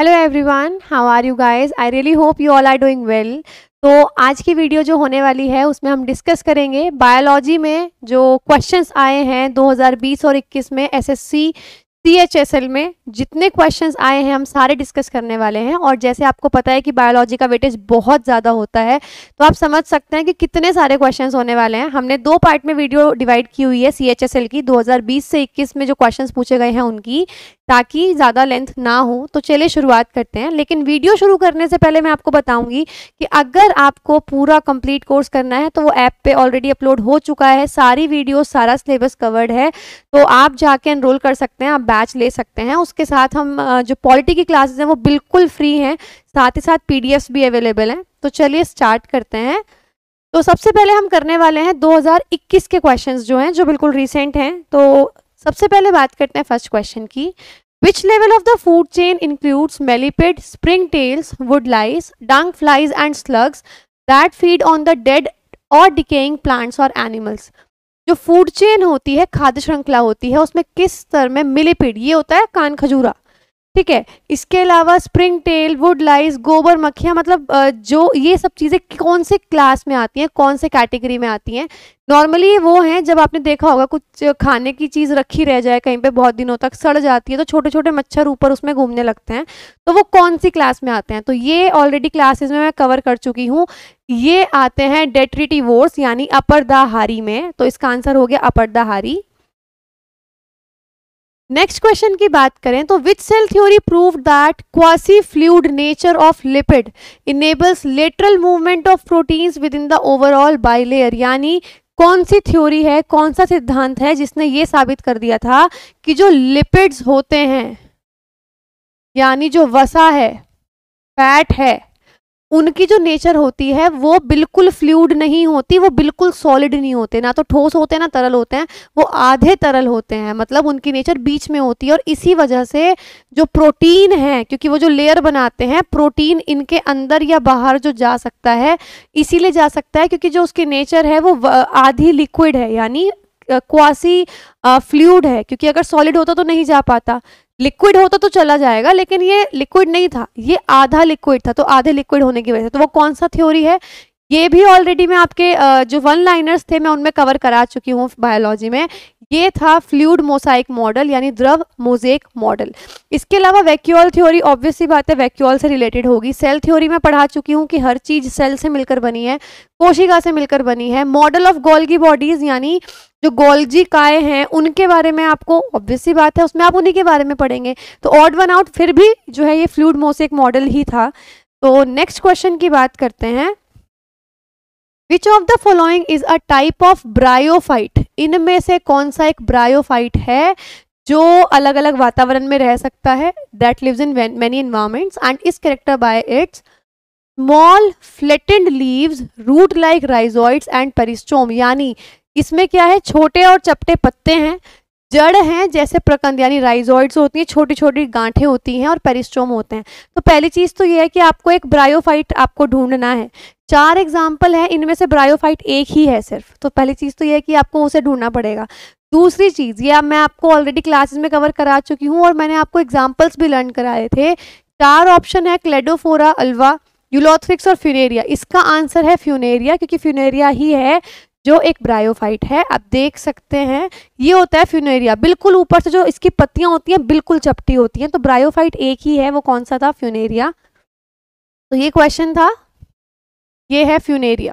hello everyone how are you guys I really hope you all are doing well तो आज की video जो होने वाली है उसमें हम डिस्कस करेंगे बायोलॉजी में जो क्वेश्चंस आए हैं 2020 और 21 में SSC C H S L में जितने क्वेश्चन आए हैं हम सारे डिस्कस करने वाले हैं और जैसे आपको पता है कि बायोलॉजी का वेटेज बहुत ज़्यादा होता है तो आप समझ सकते हैं कि कितने सारे क्वेश्चन होने वाले हैं हमने दो पार्ट में वीडियो डिवाइड की हुई है सी एच एस एल की 2020 से 21 में जो क्वेश्चन पूछे गए हैं उनकी ताकि ज़्यादा लेंथ ना हो तो चलिए शुरुआत करते हैं लेकिन वीडियो शुरू करने से पहले मैं आपको बताऊंगी कि अगर आपको पूरा कंप्लीट कोर्स करना है तो वो ऐप पे ऑलरेडी अपलोड हो चुका है सारी वीडियो सारा सिलेबस कवर्ड है तो आप जाके एनरोल कर सकते हैं आप बैच ले सकते हैं उसके साथ हम जो पॉलिटी की क्लासेस हैं वो बिल्कुल फ्री हैं साथ ही साथ पी भी अवेलेबल हैं तो चलिए स्टार्ट करते हैं तो सबसे पहले हम करने वाले हैं 2021 के क्वेश्चंस जो हैं जो बिल्कुल रिसेंट हैं तो सबसे पहले बात करते हैं फर्स्ट क्वेश्चन की which level of the food chain includes millipedes springtails woodlice dung flies and slugs that feed on the dead और डिकेइंग प्लांट्स और एनिमल्स जो फूड चेन होती है खाद्य श्रृंखला होती है उसमें किस स्तर में मिलीपीड ये होता है कान खजूरा ठीक है इसके अलावा स्प्रिंग टेल वुड लाइस गोबर मक्खियाँ मतलब जो ये सब चीज़ें कौन से क्लास में आती हैं कौन से कैटेगरी में आती हैं नॉर्मली ये वो हैं जब आपने देखा होगा कुछ खाने की चीज़ रखी रह जाए कहीं पे बहुत दिनों तक सड़ जाती है तो छोटे छोटे मच्छर ऊपर उसमें घूमने लगते हैं तो वो कौन सी क्लास में आते हैं तो ये ऑलरेडी क्लासेज में मैं कवर कर चुकी हूँ ये आते हैं वोर्स यानी अपरदाहारी में तो इसका आंसर हो गया अपरदाहारी नेक्स्ट क्वेश्चन की बात करें तो which cell theory prove that quasi fluid nature of lipid enables lateral movement of proteins within the overall bilayer यानी कौन सी थ्योरी है कौन सा सिद्धांत है जिसने ये साबित कर दिया था कि जो लिपिड्स होते हैं यानी जो वसा है फैट है उनकी जो नेचर होती है वो बिल्कुल फ्लूड नहीं होती वो बिल्कुल सॉलिड नहीं होते ना तो ठोस होते हैं ना तरल होते हैं वो आधे तरल होते हैं मतलब उनकी नेचर बीच में होती है और इसी वजह से जो प्रोटीन है क्योंकि वो जो लेयर बनाते हैं प्रोटीन इनके अंदर या बाहर जो जा सकता है इसीलिए जा सकता है क्योंकि जो उसकी नेचर है वो आधी लिक्विड है यानी क्वासी फ्लूड है क्योंकि अगर सॉलिड होता तो नहीं जा पाता लिक्विड होता तो, तो चला जाएगा लेकिन ये लिक्विड नहीं था ये आधा लिक्विड था तो आधे लिक्विड होने की वजह से तो वो कौन सा थ्योरी है ये भी ऑलरेडी मैं आपके जो वन लाइनर्स थे मैं उनमें कवर करा चुकी हूँ बायोलॉजी में ये था फ्लूड मोसाइक मॉडल यानी द्रव मोजेक मॉडल इसके अलावा वैक्यूअल थ्योरी ऑब्वियसली बात है वैक्यूअल से रिलेटेड होगी सेल थ्योरी में पढ़ा चुकी हूँ कि हर चीज सेल से मिलकर बनी है कोशिका से मिलकर बनी है मॉडल ऑफ गोल्गी बॉडीज यानी जो गोल्जी काय हैं उनके बारे में आपको ऑब्वियसली बात है उसमें आप उन्हीं के बारे में पढ़ेंगे तो ऑड वन आउट फिर भी जो है ये फ्लूड मोसेक मॉडल ही था तो नेक्स्ट क्वेश्चन की बात करते हैं which of the following is a type of bryophyte इनमें से कौन सा एक ब्रायोफाइट है जो अलग अलग वातावरण में रह सकता है that lives in many environments and is character by its small flattened leaves root like rhizoids and peristome यानी इसमें क्या है छोटे और चपटे पत्ते हैं जड़ हैं जैसे प्रकंद यानी राइजॉइड्स होती हैं छोटी छोटी गांठें होती हैं और पेरिस्टोम होते हैं तो पहली चीज़ तो ये है कि आपको एक ब्रायोफाइट आपको ढूंढना है चार एग्जाम्पल है इनमें से ब्रायोफाइट एक ही है सिर्फ तो पहली चीज़ तो यह है कि आपको उसे ढूंढना पड़ेगा दूसरी चीज़ ये मैं आपको ऑलरेडी क्लासेस में कवर करा चुकी हूँ और मैंने आपको एग्जाम्पल्स भी लर्न कराए थे चार ऑप्शन है क्लेडोफोरा अल्वा यूलोथ्रिक्स और फ्यूनेरिया इसका आंसर है फ्यूनेरिया क्योंकि फ्यूनेरिया ही है जो एक ब्रायोफाइट है आप देख सकते हैं ये होता है फ्यूनेरिया बिल्कुल ऊपर से जो इसकी पत्तियां होती हैं बिल्कुल चपटी होती हैं तो ब्रायोफाइट एक ही है वो कौन सा था फ्यूनेरिया तो ये क्वेश्चन था ये है फ्यूनेरिया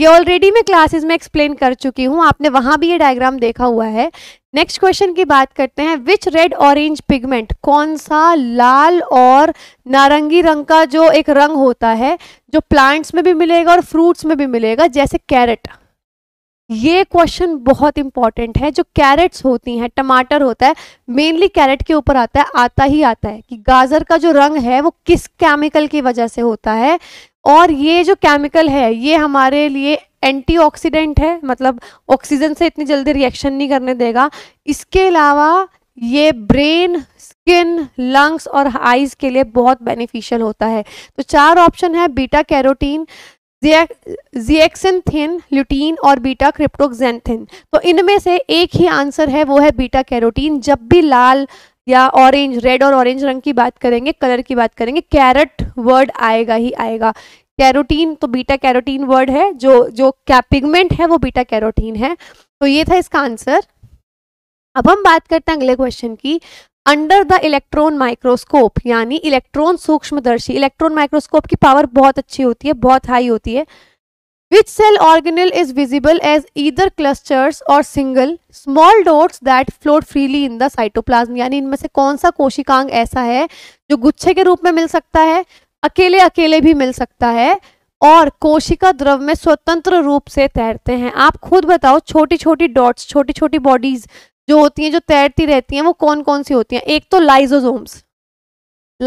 ये ऑलरेडी मैं क्लासेस में एक्सप्लेन कर चुकी हूँ आपने वहां भी ये डायग्राम देखा हुआ है नेक्स्ट क्वेश्चन की बात करते हैं विच रेड ऑरेंज पिगमेंट कौन सा लाल और नारंगी रंग का जो एक रंग होता है जो प्लांट्स में भी मिलेगा और फ्रूट्स में भी मिलेगा जैसे कैरेट ये क्वेश्चन बहुत इंपॉर्टेंट है जो कैरेट्स होती हैं टमाटर होता है मेनली कैरेट के ऊपर आता है आता ही आता है कि गाजर का जो रंग है वो किस केमिकल की वजह से होता है और ये जो केमिकल है ये हमारे लिए एंटीऑक्सीडेंट है मतलब ऑक्सीजन से इतनी जल्दी रिएक्शन नहीं करने देगा इसके अलावा ये ब्रेन स्किन लंग्स और आइज़ के लिए बहुत बेनिफिशियल होता है तो चार ऑप्शन है beta carotene zeaxanthin lutein और बीटा क्रिप्टोक्सेंथिन तो इनमें से एक ही आंसर है वो है बीटा कैरोटीन जब भी लाल या ऑरेंज रेड और ऑरेंज रंग की बात करेंगे कलर की बात करेंगे कैरेट वर्ड आएगा ही आएगा कैरोटीन तो बीटा कैरोटीन वर्ड है जो जो कैपिगमेंट है वो बीटा कैरोटीन है तो ये था इसका आंसर अब हम बात करते हैं अगले क्वेश्चन की अंडर द इलेक्ट्रॉन माइक्रोस्कोप यानी इलेक्ट्रॉन सूक्ष्मदर्शी इलेक्ट्रॉन माइक्रोस्कोप की पावर बहुत अच्छी होती है बहुत हाई होती है which cell organelle is visible as either clusters और single small dots that float freely in the cytoplasm यानी इनमें से कौन सा कोशिकांग ऐसा है जो गुच्छे के रूप में मिल सकता है अकेले अकेले भी मिल सकता है और कोशिका द्रव में स्वतंत्र रूप से तैरते हैं आप खुद बताओ छोटी छोटी डॉट्स छोटी छोटी बॉडीज जो होती हैं जो तैरती रहती हैं वो कौन कौन सी होती हैं एक तो लाइजोजोम्स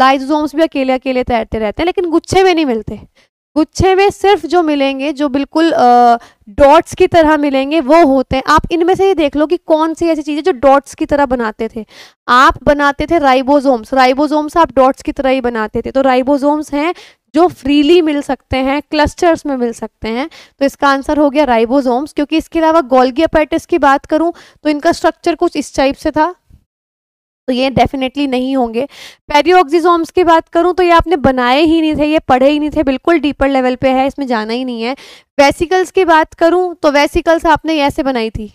लाइजोजोम्स भी अकेले अकेले तैरते रहते हैं लेकिन गुच्छे में नहीं मिलते गुच्छे में सिर्फ जो मिलेंगे जो बिल्कुल डॉट्स की तरह मिलेंगे वो होते हैं आप इनमें से ये देख लो कि कौन सी ऐसी चीज़ें जो डॉट्स की तरह बनाते थे आप बनाते थे राइबोजोम्स राइबोजोम्स आप डॉट्स की तरह ही बनाते थे तो राइबोजोम्स हैं जो फ्रीली मिल सकते हैं क्लस्टर्स में मिल सकते हैं तो इसका आंसर हो गया राइबोसोम्स क्योंकि इसके अलावा गोल्गी अपैटिस की बात करूं तो इनका स्ट्रक्चर कुछ इस टाइप से था तो ये डेफिनेटली नहीं होंगे पेरियोक्सिजोम्स की बात करूं तो ये आपने बनाए ही नहीं थे ये पढ़े ही नहीं थे बिल्कुल डीपर लेवल पे है इसमें जाना ही नहीं है वेसिकल्स की बात करूं तो वेसिकल्स आपने ऐसे बनाई थी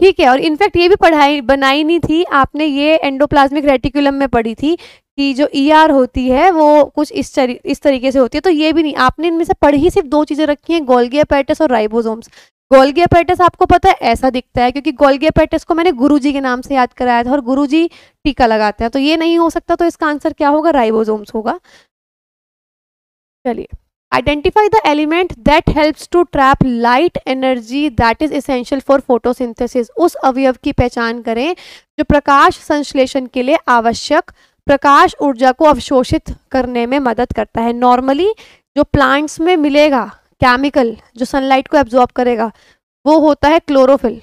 ठीक है और इनफैक्ट ये भी पढ़ाई बनाई नहीं थी आपने ये एंडोप्लाज्मिक रेटिकुलम में पढ़ी थी कि जो ई e ER होती है वो कुछ इस तरी, इस तरीके से होती है तो ये भी नहीं आपने इनमें से पढ़ ही सिर्फ दो चीज़ें रखी हैं गोल्गिया पैटस और राइबोसोम्स गोल्गिया पैटस आपको पता है ऐसा दिखता है क्योंकि गोल्गिया पैटस को मैंने गुरुजी के नाम से याद कराया था और गुरुजी टीका लगाते हैं तो ये नहीं हो सकता तो इसका आंसर क्या होगा राइबोजोम्स होगा चलिए identify the element that helps to trap light energy that is essential for photosynthesis उस अवयव की पहचान करें जो प्रकाश संश्लेषण के लिए आवश्यक प्रकाश ऊर्जा को अवशोषित करने में मदद करता है नॉर्मली जो प्लांट्स में मिलेगा केमिकल जो सनलाइट को एब्जॉर्ब करेगा वो होता है क्लोरोफिल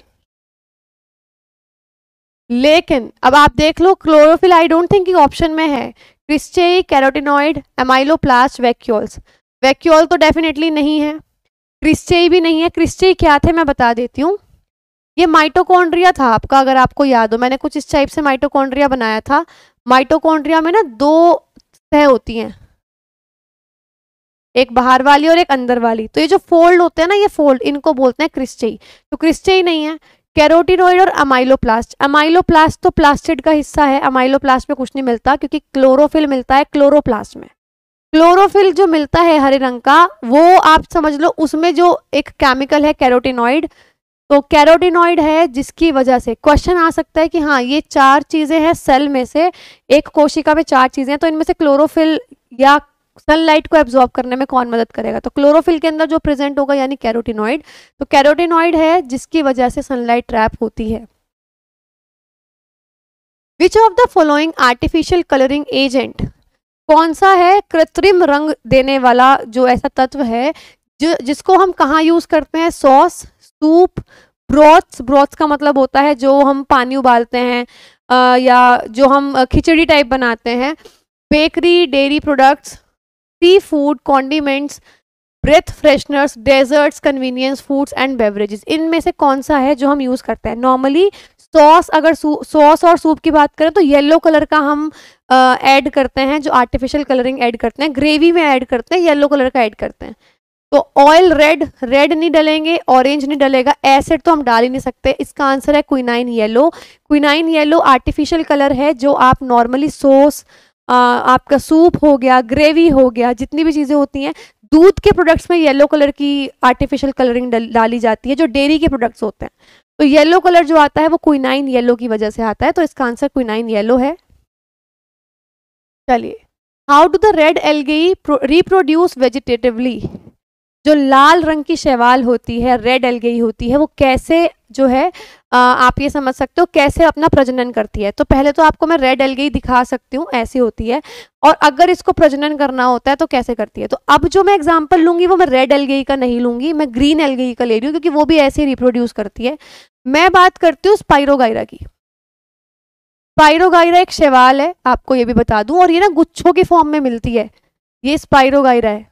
लेकिन अब आप देख लो chlorophyll I don't think option में है क्रिस्चेई कैरोटिनॉइड एमाइलोप्लास्ट वैक्यूल्स वैक्यूल तो डेफिनेटली नहीं है क्रिस्चेई भी नहीं है क्रिस्चेई क्या थे मैं बता देती हूँ ये माइटोकॉन्ड्रिया था आपका अगर आपको याद हो मैंने कुछ इस टाइप से माइटोकॉन्ड्रिया बनाया था माइटोकॉन्ड्रिया में ना दो सह होती हैं एक बाहर वाली और एक अंदर वाली तो ये जो फोल्ड होते हैं ना ये फोल्ड इनको बोलते हैं क्रिस्चई तो क्रिस्चई नहीं है कैरोटीनोइड और अमाइलोप्लास्ट अमाइलोप्लास्ट तो प्लास्टिड का हिस्सा है अमाइलोप्लास्ट में कुछ नहीं मिलता क्योंकि क्लोरोफिल मिलता है क्लोरोप्लास्ट में क्लोरोफिल जो मिलता है हरे रंग का वो आप समझ लो उसमें जो एक केमिकल है कैरोटिनोइड तो कैरोटिनॉइड है जिसकी वजह से क्वेश्चन आ सकता है कि हाँ ये चार चीज़ें हैं सेल में से एक कोशिका में चार चीज़ें हैं तो इनमें से क्लोरोफिल या सनलाइट को एब्जॉर्ब करने में कौन मदद करेगा तो क्लोरोफिल के अंदर जो प्रेजेंट होगा यानी कैरोटिनॉइड तो कैरोटिनॉइड है जिसकी वजह से सनलाइट ट्रैप होती है which of the following artificial colouring agent कौन सा है कृत्रिम रंग देने वाला जो ऐसा तत्व है जो जिसको हम कहाँ यूज़ करते हैं सॉस सूप ब्रॉथ्स ब्रॉथ्स का मतलब होता है जो हम पानी उबालते हैं आ, या जो हम खिचड़ी टाइप बनाते हैं bakery dairy products seafood condiments breath fresheners desserts convenience foods and beverages इनमें से कौन सा है जो हम यूज़ करते हैं नॉर्मली सॉस अगर सॉस और सूप की बात करें तो येलो कलर का हम ऐड करते हैं जो आर्टिफिशियल कलरिंग ऐड करते हैं ग्रेवी में ऐड करते हैं येलो कलर का ऐड करते हैं तो ऑयल रेड रेड नहीं डलेंगे ऑरेंज नहीं डलेगा एसिड तो हम डाल ही नहीं सकते इसका आंसर है quinine yellow quinine yellow artificial colour है जो आप नॉर्मली सोस आपका सूप हो गया ग्रेवी हो गया जितनी भी चीज़ें होती हैं दूध के प्रोडक्ट्स में येलो कलर की आर्टिफिशियल कलरिंग डाली जाती है जो डेयरी के प्रोडक्ट्स होते हैं तो येलो कलर जो आता है वो क्विनाइन येलो की वजह से आता है तो इसका आंसर क्विनाइन येलो है चलिए how do the red algae reproduce vegetatively जो लाल रंग की शैवाल होती है रेड एलगई होती है वो कैसे जो है आप ये समझ सकते हो कैसे अपना प्रजनन करती है तो पहले तो आपको मैं रेड एलगई दिखा सकती हूँ ऐसी होती है और अगर इसको प्रजनन करना होता है तो कैसे करती है तो अब जो मैं एग्जाम्पल लूंगी वो मैं रेड एलगई का नहीं लूंगी मैं ग्रीन एलगई का ले रही हूँ क्योंकि वो भी ऐसे रिप्रोड्यूस करती है मैं बात करती हूँ स्पायरोगायरा की स्पायरोगायरा एक शैवाल है आपको ये भी बता दूं और ये ना गुच्छों के फॉर्म में मिलती है ये स्पायरोगायरा है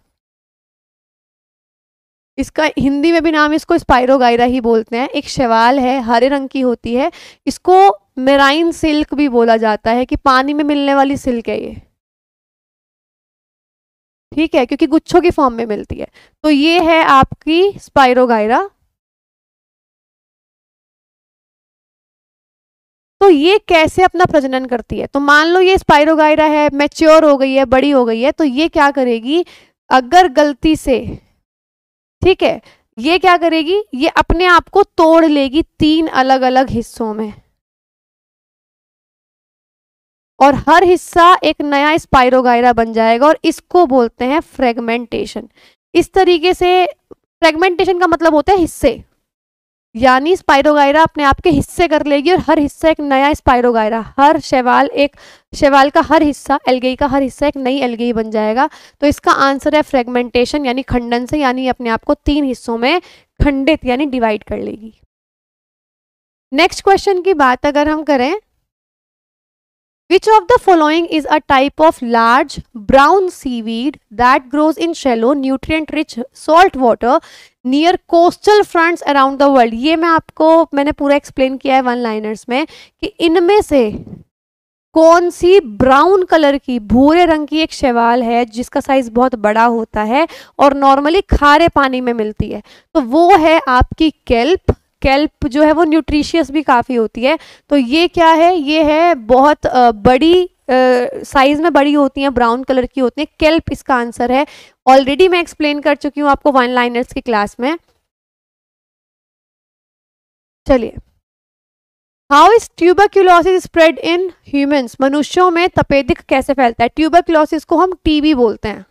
इसका हिंदी में भी नाम इसको स्पायरोगायरा ही बोलते हैं एक शवाल है हरे रंग की होती है इसको मेराइन सिल्क भी बोला जाता है कि पानी में मिलने वाली सिल्क है ये ठीक है क्योंकि गुच्छों की फॉर्म में मिलती है तो ये है आपकी स्पायरोगायरा तो ये कैसे अपना प्रजनन करती है तो मान लो ये स्पायरोगायरा है मैच्योर हो गई है बड़ी हो गई है तो ये क्या करेगी अगर गलती से ठीक है ये क्या करेगी ये अपने आप को तोड़ लेगी तीन अलग अलग हिस्सों में और हर हिस्सा एक नया स्पाइरोगायरा बन जाएगा और इसको बोलते हैं फ्रेगमेंटेशन इस तरीके से फ्रेगमेंटेशन का मतलब होता है हिस्से यानी स्पाइरोगायरा अपने आप के हिस्से कर लेगी और हर हिस्सा एक नया स्पाइरोगायरा हर शैवाल एक शैवाल का हर हिस्सा एलगई का हर हिस्सा एक नई एलगई बन जाएगा तो इसका आंसर है फ्रेगमेंटेशन यानी खंडन से यानी अपने आप को तीन हिस्सों में खंडित यानी डिवाइड कर लेगी नेक्स्ट क्वेश्चन की बात अगर हम करें Which of the following is a type of large brown seaweed that grows in shallow nutrient rich salt water near coastal fronts around the world ye main aapko maine pura explain kiya hai one liners mein ki inme se कौन सी brown colour की भूरे रंग की एक शैवाल है जिसका size बहुत बड़ा होता है और नॉर्मली खारे पानी में मिलती है तो वो है आपकी केल्प स्केल्प जो है वो न्यूट्रिशियस भी काफ़ी होती है तो ये क्या है ये है बहुत बड़ी साइज में बड़ी होती हैं ब्राउन कलर की होती हैं केल्प इसका आंसर है ऑलरेडी मैं एक्सप्लेन कर चुकी हूँ आपको वन लाइनर्स की क्लास में चलिए how is tuberculosis spread in humans मनुष्यों में तपेदिक कैसे फैलता है ट्यूबरक्यूलोसिस को हम टीबी बोलते हैं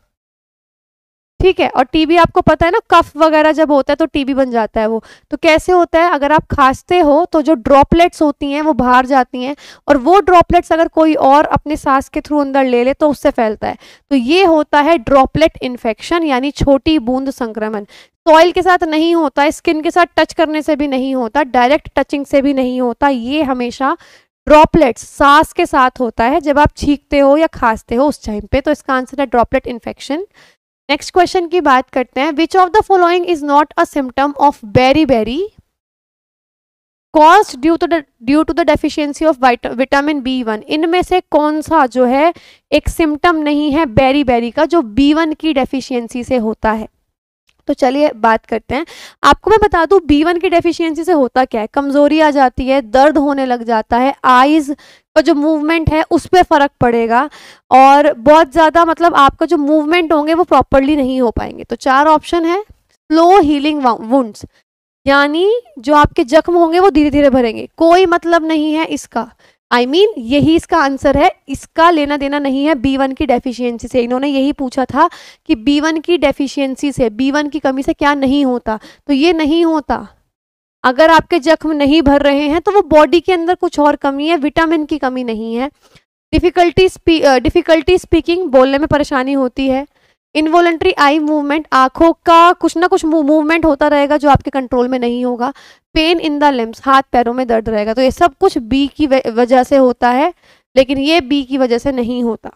ठीक है और टीबी आपको पता है ना कफ वगैरह जब होता है तो टीबी बन जाता है वो तो कैसे होता है अगर आप खांसते हो तो जो ड्रॉपलेट्स होती हैं वो बाहर जाती हैं और वो ड्रॉपलेट्स अगर कोई और अपने सांस के थ्रू अंदर ले ले तो उससे फैलता है तो ये होता है ड्रॉपलेट इन्फेक्शन यानी छोटी बूंद संक्रमण सॉइल के साथ नहीं होता स्किन के साथ टच करने से भी नहीं होता डायरेक्ट टचिंग से भी नहीं होता ये हमेशा ड्रॉपलेट्स सांस के साथ होता है जब आप छींकते हो या खांसते हो उस टाइम पे तो इसका आंसर है ड्रॉपलेट इन्फेक्शन नेक्स्ट क्वेश्चन की बात करते हैं which of the following is not a symptom of beriberi cause due to due to the deficiency of vitamin B one इनमें से कौन सा जो है एक सिम्टम नहीं है बेरी बेरी का जो बी वन की डेफिशियंसी से होता है तो चलिए बात करते हैं आपको मैं बता दूं वन की डेफिशिएंसी से होता क्या है कमजोरी आ जाती है दर्द होने लग जाता है आईज का जो मूवमेंट है उस पर फ़र्क पड़ेगा और बहुत ज़्यादा मतलब आपका जो मूवमेंट होंगे वो प्रॉपरली नहीं हो पाएंगे तो चार ऑप्शन है स्लो हीलिंग वुंड्स यानी जो आपके जख्म होंगे वो धीरे धीरे भरेंगे कोई मतलब नहीं है इसका आई I मीन mean, यही इसका आंसर है इसका लेना देना नहीं है बी वन की डेफिशिएंसी से इन्होंने यही पूछा था कि बी वन की डेफिशिएंसी से बी वन की कमी से क्या नहीं होता तो ये नहीं होता अगर आपके जख्म नहीं भर रहे हैं तो वो बॉडी के अंदर कुछ और कमी है विटामिन की कमी नहीं है डिफ़िकल्टी डिफ़िकल्टी स्पीकिंग बोलने में परेशानी होती है इनवॉलेंट्री आई मूवमेंट आंखों का कुछ ना कुछ मूवमेंट होता रहेगा जो आपके कंट्रोल में नहीं होगा पेन इन द लिम्स हाथ पैरों में दर्द रहेगा तो ये सब कुछ बी की वजह से होता है लेकिन ये बी की वजह से नहीं होता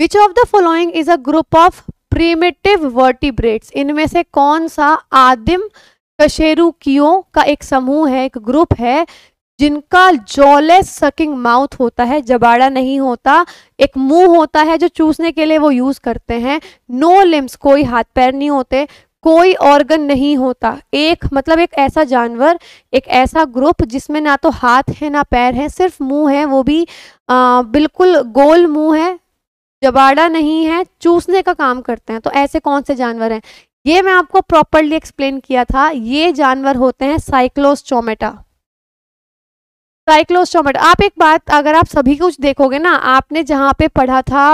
which of the following is a group of primitive vertebrates इनमें से कौन सा आदिम कशेरुकियों का एक समूह है एक ग्रुप है जिनका जॉलेस सकिंग माउथ होता है जबाड़ा नहीं होता एक मुंह होता है जो चूसने के लिए वो यूज करते हैं नो लिम्स कोई हाथ पैर नहीं होते कोई ऑर्गन नहीं होता एक मतलब एक ऐसा जानवर एक ऐसा ग्रुप जिसमें ना तो हाथ है ना पैर है सिर्फ मुंह है वो भी आ, बिल्कुल गोल मुंह है जबाड़ा नहीं है चूसने का काम करते हैं तो ऐसे कौन से जानवर हैं ये मैं आपको प्रॉपरली एक्सप्लेन किया था ये जानवर होते हैं चोमेटा साइक्लोस्टोमेट आप एक बात अगर आप सभी कुछ देखोगे ना आपने जहाँ पे पढ़ा था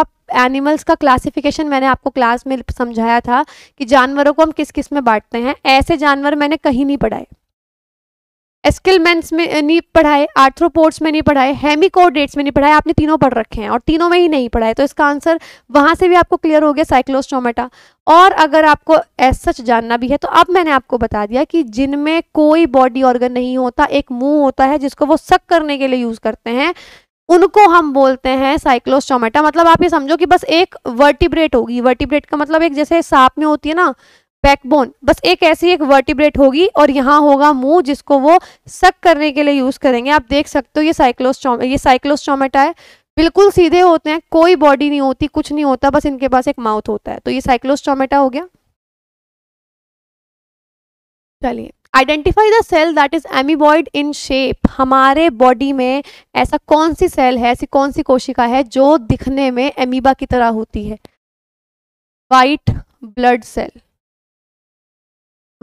एनिमल्स का क्लासिफिकेशन मैंने आपको क्लास में समझाया था कि जानवरों को हम किस किस में बांटते हैं ऐसे जानवर मैंने कहीं नहीं पढ़ाए एस्किलमेंट्स में नहीं पढ़ाए आर्थ्रोपोर्ट्स में नहीं पढ़ाए हेमिकोडेट्स में नहीं पढ़ाए आपने तीनों पढ़ रखे हैं और तीनों में ही नहीं पढ़ाए तो इसका आंसर वहाँ से भी आपको क्लियर हो गया साइक्लोस्टोमेटा और अगर आपको एस सच जानना भी है तो अब मैंने आपको बता दिया कि जिनमें कोई बॉडी ऑर्गन नहीं होता एक मुंह होता है जिसको वो सक करने के लिए यूज़ करते हैं उनको हम बोलते हैं साइक्लोस्टोमेटा मतलब आप ये समझो कि बस एक वर्टिब्रेट होगी वर्टिब्रेट का मतलब एक जैसे सांप में होती है ना बैकबोन बस एक ऐसी एक वर्टिब्रेट होगी और यहाँ होगा मुंह जिसको वो सक करने के लिए यूज करेंगे आप देख सकते हो ये साइक्लोस्टोम ये साइक्लोस्टोमेटा है बिल्कुल सीधे होते हैं कोई बॉडी नहीं होती कुछ नहीं होता बस इनके पास एक माउथ होता है तो ये साइक्लोस्टोमेटा हो गया चलिए identify the cell that is amoeboid in shape हमारे बॉडी में ऐसा कौन सी सेल है ऐसी कौन सी कोशिका है जो दिखने में एमीबा की तरह होती है white blood cell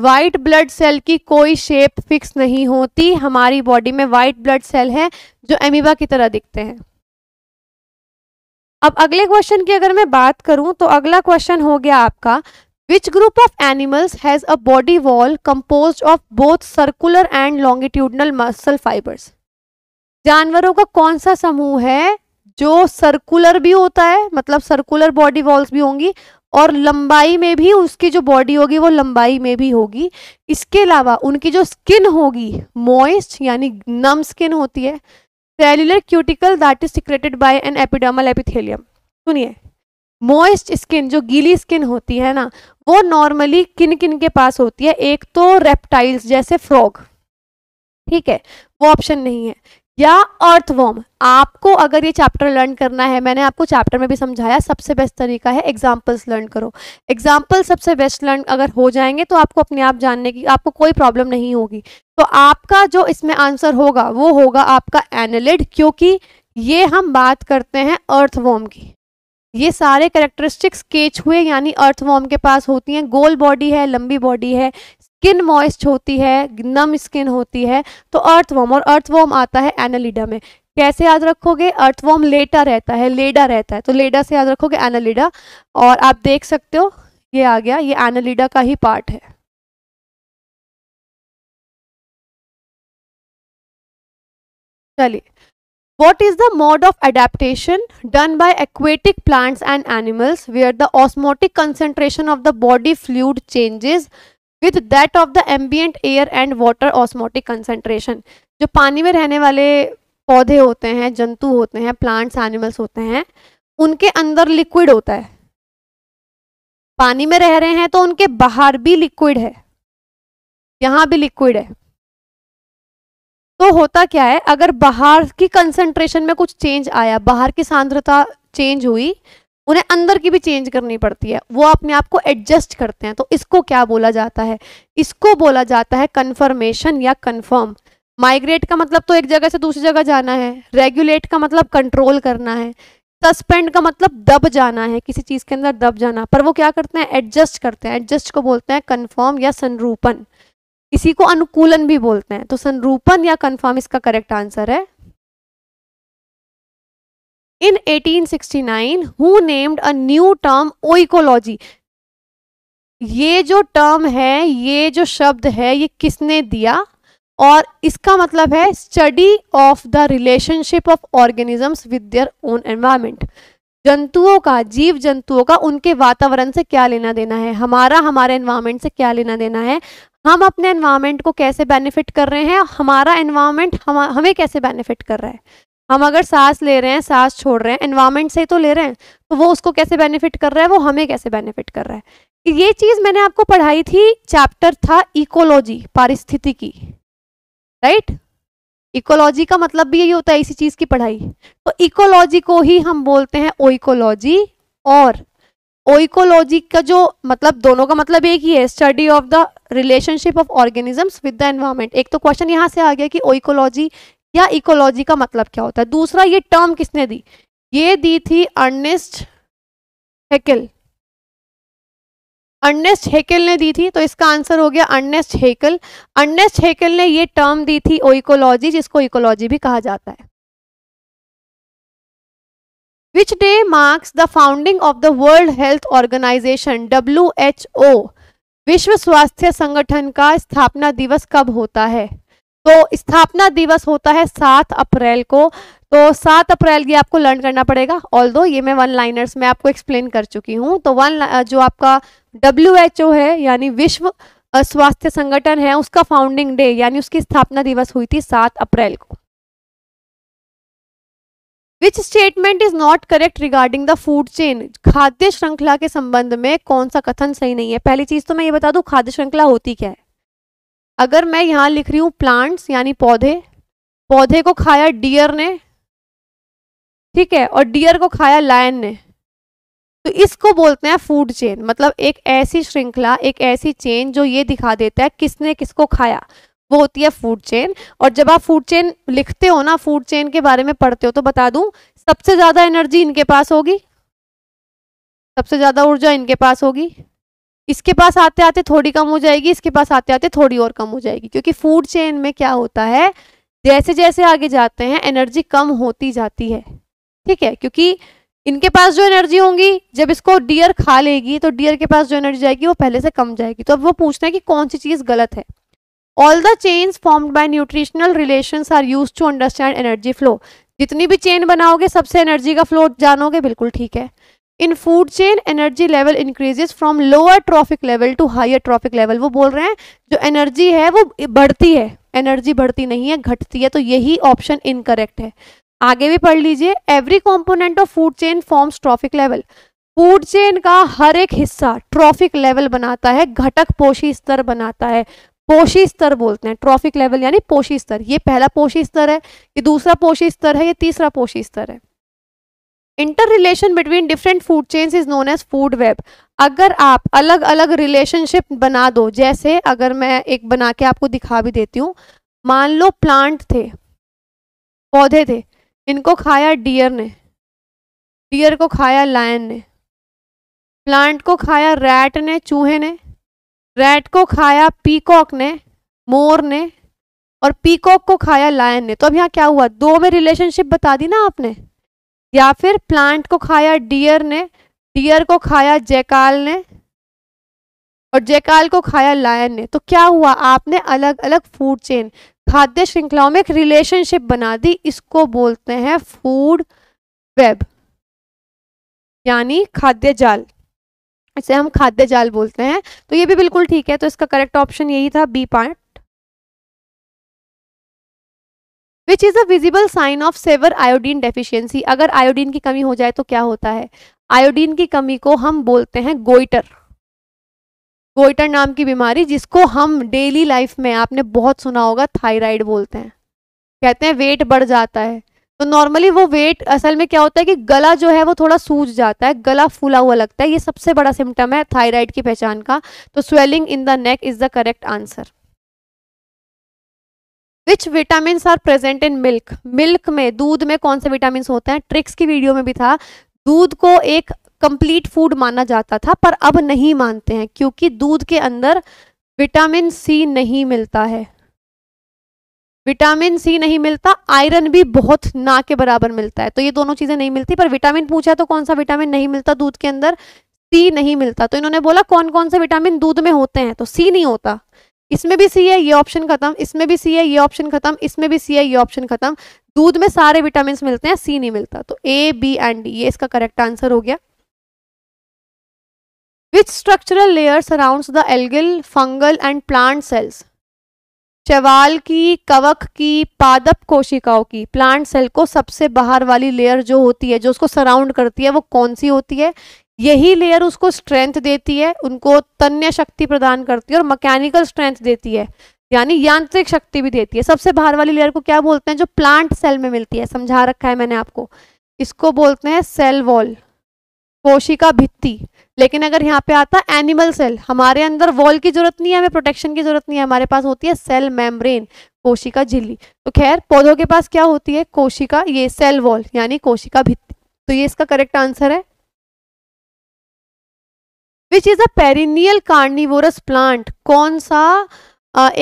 white blood cell की कोई शेप फिक्स नहीं होती हमारी बॉडी में वाइट ब्लड सेल है जो एमीबा की तरह दिखते हैं अब अगले क्वेश्चन की अगर मैं बात करूं तो अगला क्वेश्चन हो गया आपका which group of animals has a body wall compose of both circular and longitudinal muscle fibres जानवरों का कौन सा समूह है जो सर्कुलर भी होता है मतलब सर्कुलर बॉडी वॉल्स भी होंगी और लंबाई में भी उसकी जो बॉडी होगी वो लंबाई में भी होगी इसके अलावा उनकी जो स्किन होगी मॉइस्ट यानी नम स्किन होती है cellular cuticle that is secreted by an epidermal epithelium सुनिए मॉइस्ट स्किन जो गीली स्किन होती है ना वो नॉर्मली किन किन के पास होती है एक तो रेप्टाइल्स जैसे फ्रॉग ठीक है वो ऑप्शन नहीं है या अर्थवॉर्म आपको अगर ये चैप्टर लर्न करना है मैंने आपको चैप्टर में भी समझाया सबसे बेस्ट तरीका है एग्जाम्पल्स लर्न करो एग्जाम्पल सबसे बेस्ट लर्न अगर हो जाएंगे तो आपको अपने आप जानने की आपको कोई प्रॉब्लम नहीं होगी तो आपका जो इसमें आंसर होगा वो होगा आपका एनलिड क्योंकि ये हम बात करते हैं अर्थवॉर्म की ये सारे करेक्टरिस्टिक्स केच हुए यानी अर्थवॉर्म के पास होती हैं गोल बॉडी है लंबी बॉडी है स्किन मॉइस्ट होती है नम स्किन होती है तो अर्थवॉम और अर्थवॉम आता है एनालिडा में कैसे याद रखोगे अर्थवॉम लेटा रहता है लेडा रहता है तो लेडा से याद रखोगे एनालिडा और आप देख सकते हो ये आ गया ये एनालिडा का ही पार्ट है चलिए is the mode of of done done aquatic plants and animals we are the osmotic concentration of the body fluid changes with that of the ambient air and water osmotic concentration जो पानी में रहने वाले पौधे होते हैं जंतु होते हैं प्लांट्स एनिमल्स होते हैं उनके अंदर लिक्विड होता है पानी में रह रहे हैं तो उनके बाहर भी लिक्विड है यहाँ भी लिक्विड है तो होता क्या है अगर बाहर की कंसनट्रेशन में कुछ चेंज आया बाहर की सांद्रता चेंज हुई उन्हें अंदर की भी चेंज करनी पड़ती है वो अपने आप को एडजस्ट करते हैं तो इसको क्या बोला जाता है इसको बोला जाता है कन्फर्मेशन या कन्फर्म माइग्रेट का मतलब तो एक जगह से दूसरी जगह जाना है रेगुलेट का मतलब कंट्रोल करना है सस्पेंड का मतलब दब जाना है किसी चीज़ के अंदर दब जाना पर वो क्या करते हैं एडजस्ट करते हैं एडजस्ट को बोलते हैं कन्फर्म या संरूपण इसी को अनुकूलन भी बोलते हैं तो संरूपण या कन्फर्म इसका करेक्ट आंसर है in 1869 who named a new term oikology ये जो टर्म है ये जो शब्द है ये किसने दिया और इसका मतलब है study of the relationship of organisms with their own environment जंतुओं का जीव जंतुओं का उनके वातावरण से क्या लेना देना है हमारा हमारे एनवायरमेंट से क्या लेना देना है हम अपने एनवायरमेंट को कैसे बेनिफिट कर रहे हैं हमारा एनवायरमेंट हम हमें कैसे बेनिफिट कर रहा है हम अगर सांस ले रहे हैं सांस छोड़ रहे हैं एनवायरमेंट से ही तो ले रहे हैं तो वो उसको कैसे बेनिफिट कर रहा है वो हमें कैसे बेनिफिट कर रहा है ये चीज़ मैंने आपको पढ़ाई थी चैप्टर था इकोलॉजी पारिस्थितिकी राइट इकोलॉजी का मतलब भी यही होता है इसी चीज़ की पढ़ाई तो इकोलॉजी को ही हम बोलते हैं ओइकोलॉजी और ओइकोलॉजी का जो मतलब दोनों का मतलब एक ही है study of the relationship of organisms with the environment एक तो क्वेश्चन यहाँ से आ गया कि ओइकोलॉजी या इकोलॉजी का मतलब क्या होता है दूसरा ये टर्म किसने दी ये दी थी अर्नेस्ट हेकल अर्नेस्ट हेकल ने दी थी तो इसका आंसर हो गया अर्नेस्ट हेकल अर्नेस्ट हेकल ने ये टर्म दी थी ओइकोलॉजी जिसको इकोलॉजी भी कहा जाता है which day marks the founding of the World Health Organization W H O विश्व स्वास्थ्य संगठन का स्थापना दिवस कब होता है तो स्थापना दिवस होता है सात अप्रैल को तो सात अप्रैल ये आपको लर्न करना पड़ेगा ऑल दो ये मैं वन लाइनर्स में आपको एक्सप्लेन कर चुकी हूँ तो वन uh, जो आपका डब्ल्यू एच ओ है यानी विश्व uh, स्वास्थ्य संगठन है उसका फाउंडिंग डे यानी उसकी स्थापना दिवस हुई थी सात अप्रैल को which statement is not correct regarding the food chain खाद्य श्रृंखला के संबंध में कौन सा कथन सही नहीं है पहली चीज तो मैं ये बता दू खाद्य श्रृंखला होती क्या है अगर मैं यहाँ लिख रही हूँ प्लांट्स यानी पौधे पौधे को खाया डियर ने ठीक है और डियर को खाया लायन ने तो इसको बोलते हैं फूड चेन मतलब एक ऐसी श्रृंखला एक ऐसी चेन जो ये दिखा देता है किसने किसको खाया वो होती है फूड चेन और जब आप फूड चेन लिखते हो ना फूड चेन के बारे में पढ़ते हो तो बता दूं सबसे ज़्यादा एनर्जी इनके पास होगी सबसे ज़्यादा ऊर्जा इनके पास होगी इसके पास आते आते थोड़ी कम हो जाएगी इसके पास आते आते थोड़ी और कम हो जाएगी क्योंकि फूड चेन में क्या होता है जैसे जैसे आगे जाते हैं एनर्जी कम होती जाती है ठीक है क्योंकि इनके पास जो एनर्जी होंगी जब इसको डियर खा लेगी तो डियर के पास जो एनर्जी जाएगी वो पहले से कम जाएगी तो अब वो पूछना है कि कौन सी चीज़ गलत है all the chain formed by nutritional relation are use to understand energy flow जितनी भी चेन बनाओगे सबसे एनर्जी का फ्लो जानोगे बिल्कुल ठीक है in food chain energy level increases from lower trophic level to higher trophic level वो बोल रहे हैं जो एनर्जी है वो बढ़ती है एनर्जी बढ़ती नहीं है घटती है तो यही ऑप्शन इनकरेक्ट है आगे भी पढ़ लीजिए every component of food chain forms trophic level food chain का हर एक हिस्सा ट्रॉफिक लेवल बनाता है घटक पोषी स्तर बनाता है पोषी स्तर बोलते हैं ट्रॉफिक लेवल यानी पोषी स्तर ये पहला पोषी स्तर है ये दूसरा पोषी स्तर है ये तीसरा पोषी स्तर है inter relation between different food chains is known as food web अगर आप अलग अलग रिलेशनशिप बना दो जैसे अगर मैं एक बना के आपको दिखा भी देती हूँ मान लो प्लांट थे पौधे थे इनको खाया डियर ने डियर को खाया लायन ने प्लांट को खाया रैट ने चूहे ने रैट को खाया पीकॉक ने मोर ने और पीकॉक को खाया लायन ने तो अब यहाँ क्या हुआ दो में रिलेशनशिप बता दी ना आपने या फिर प्लांट को खाया डियर ने डियर को खाया जैकाल ने और जैकाल को खाया लायन ने तो क्या हुआ आपने अलग अलग फूड चेन खाद्य श्रृंखलाओं में एक रिलेशनशिप बना दी इसको बोलते हैं फूड वेब यानी खाद्य जाल इसे हम खाद्य जाल बोलते हैं तो ये भी बिल्कुल ठीक है तो इसका करेक्ट ऑप्शन यही था B part which is a visible sign of severe iodine deficiency अगर आयोडीन की कमी हो जाए तो क्या होता है आयोडीन की कमी को हम बोलते हैं गोइटर गोइटर नाम की बीमारी जिसको हम डेली लाइफ में आपने बहुत सुना होगा थायराइड बोलते हैं कहते हैं वेट बढ़ जाता है तो नॉर्मली वो वेट असल में क्या होता है कि गला जो है वो थोड़ा सूज जाता है गला फूला हुआ लगता है ये सबसे बड़ा सिम्टम है थायराइड की पहचान का तो swelling in the neck is the correct answer which vitamin are present in milk milk में दूध में कौन से विटामिन होते हैं ट्रिक्स की वीडियो में भी था दूध को एक कंप्लीट फूड माना जाता था पर अब नहीं मानते हैं क्योंकि दूध के अंदर विटामिन सी नहीं मिलता है विटामिन सी नहीं मिलता आयरन भी बहुत ना के बराबर मिलता है तो ये दोनों चीजें नहीं मिलती पर विटामिन पूछा तो कौन सा विटामिन नहीं मिलता दूध के अंदर सी नहीं मिलता तो इन्होंने बोला कौन कौन से विटामिन दूध में होते हैं तो सी नहीं होता इसमें भी सी है ये ऑप्शन खत्म इसमें भी सी है ये ऑप्शन खत्म इसमें भी सी है ये ऑप्शन खत्म दूध में सारे विटामिन मिलते हैं सी नहीं मिलता तो ए बी एंड डी ये इसका करेक्ट आंसर हो गया which structural layer surround the algal fungal and plant cells चवाल की कवक की पादप कोशिकाओं की प्लांट सेल को सबसे बाहर वाली लेयर जो होती है जो उसको सराउंड करती है वो कौन सी होती है यही लेयर उसको स्ट्रेंथ देती है उनको तन्य शक्ति प्रदान करती है और मैकेनिकल स्ट्रेंथ देती है यानी यांत्रिक शक्ति भी देती है सबसे बाहर वाली लेयर को क्या बोलते हैं जो प्लांट सेल में मिलती है समझा रखा है मैंने आपको इसको बोलते हैं सेल वॉल कोशिका भित्ति लेकिन अगर यहाँ पे आता एनिमल सेल हमारे अंदर वॉल की जरूरत नहीं है हमें प्रोटेक्शन की जरूरत नहीं है हमारे पास होती है सेल मेम्ब्रेन कोशिका झिल्ली तो खैर पौधों के पास क्या होती है कोशिका ये सेल वॉल यानी कोशिका भित्ति तो ये इसका करेक्ट आंसर है which is a perennial carnivorous plant कौन सा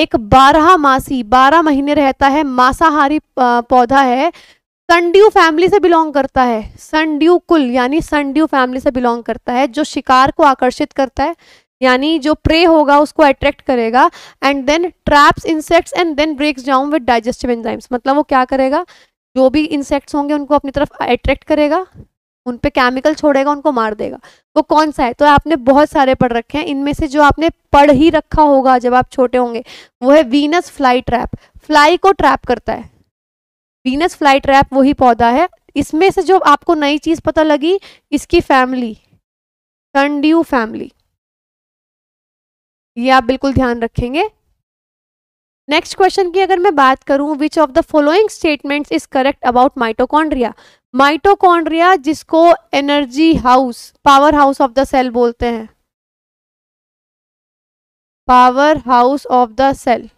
एक बारह मासी बारह महीने रहता है मांसाहारी पौधा है संड्यू फैमिली से बिलोंग करता है संड्यू कुल यानी संड्यू फैमिली से बिलोंग करता है जो शिकार को आकर्षित करता है यानी जो प्रे होगा उसको अट्रैक्ट करेगा and then traps insects and then breaks down with digestive enzymes मतलब वो क्या करेगा जो भी इंसेक्ट्स होंगे उनको अपनी तरफ अट्रैक्ट करेगा उन पर केमिकल छोड़ेगा उनको मार देगा वो कौन सा है तो आपने बहुत सारे पढ़ रखे हैं इनमें से जो आपने पढ़ ही रखा होगा जब आप छोटे होंगे वो है वीनस फ्लाई ट्रैप फ्लाई को ट्रैप करता है वीनस फ्लाई ट्रैप वही पौधा है इसमें से जो आपको नई चीज पता लगी इसकी फैमिली संड्यू फैमिली ये आप बिल्कुल ध्यान रखेंगे नेक्स्ट क्वेश्चन की अगर मैं बात करूं which of the following statements is correct about mitochondria mitochondria जिसको energy house power house of the cell बोलते हैं power house of the cell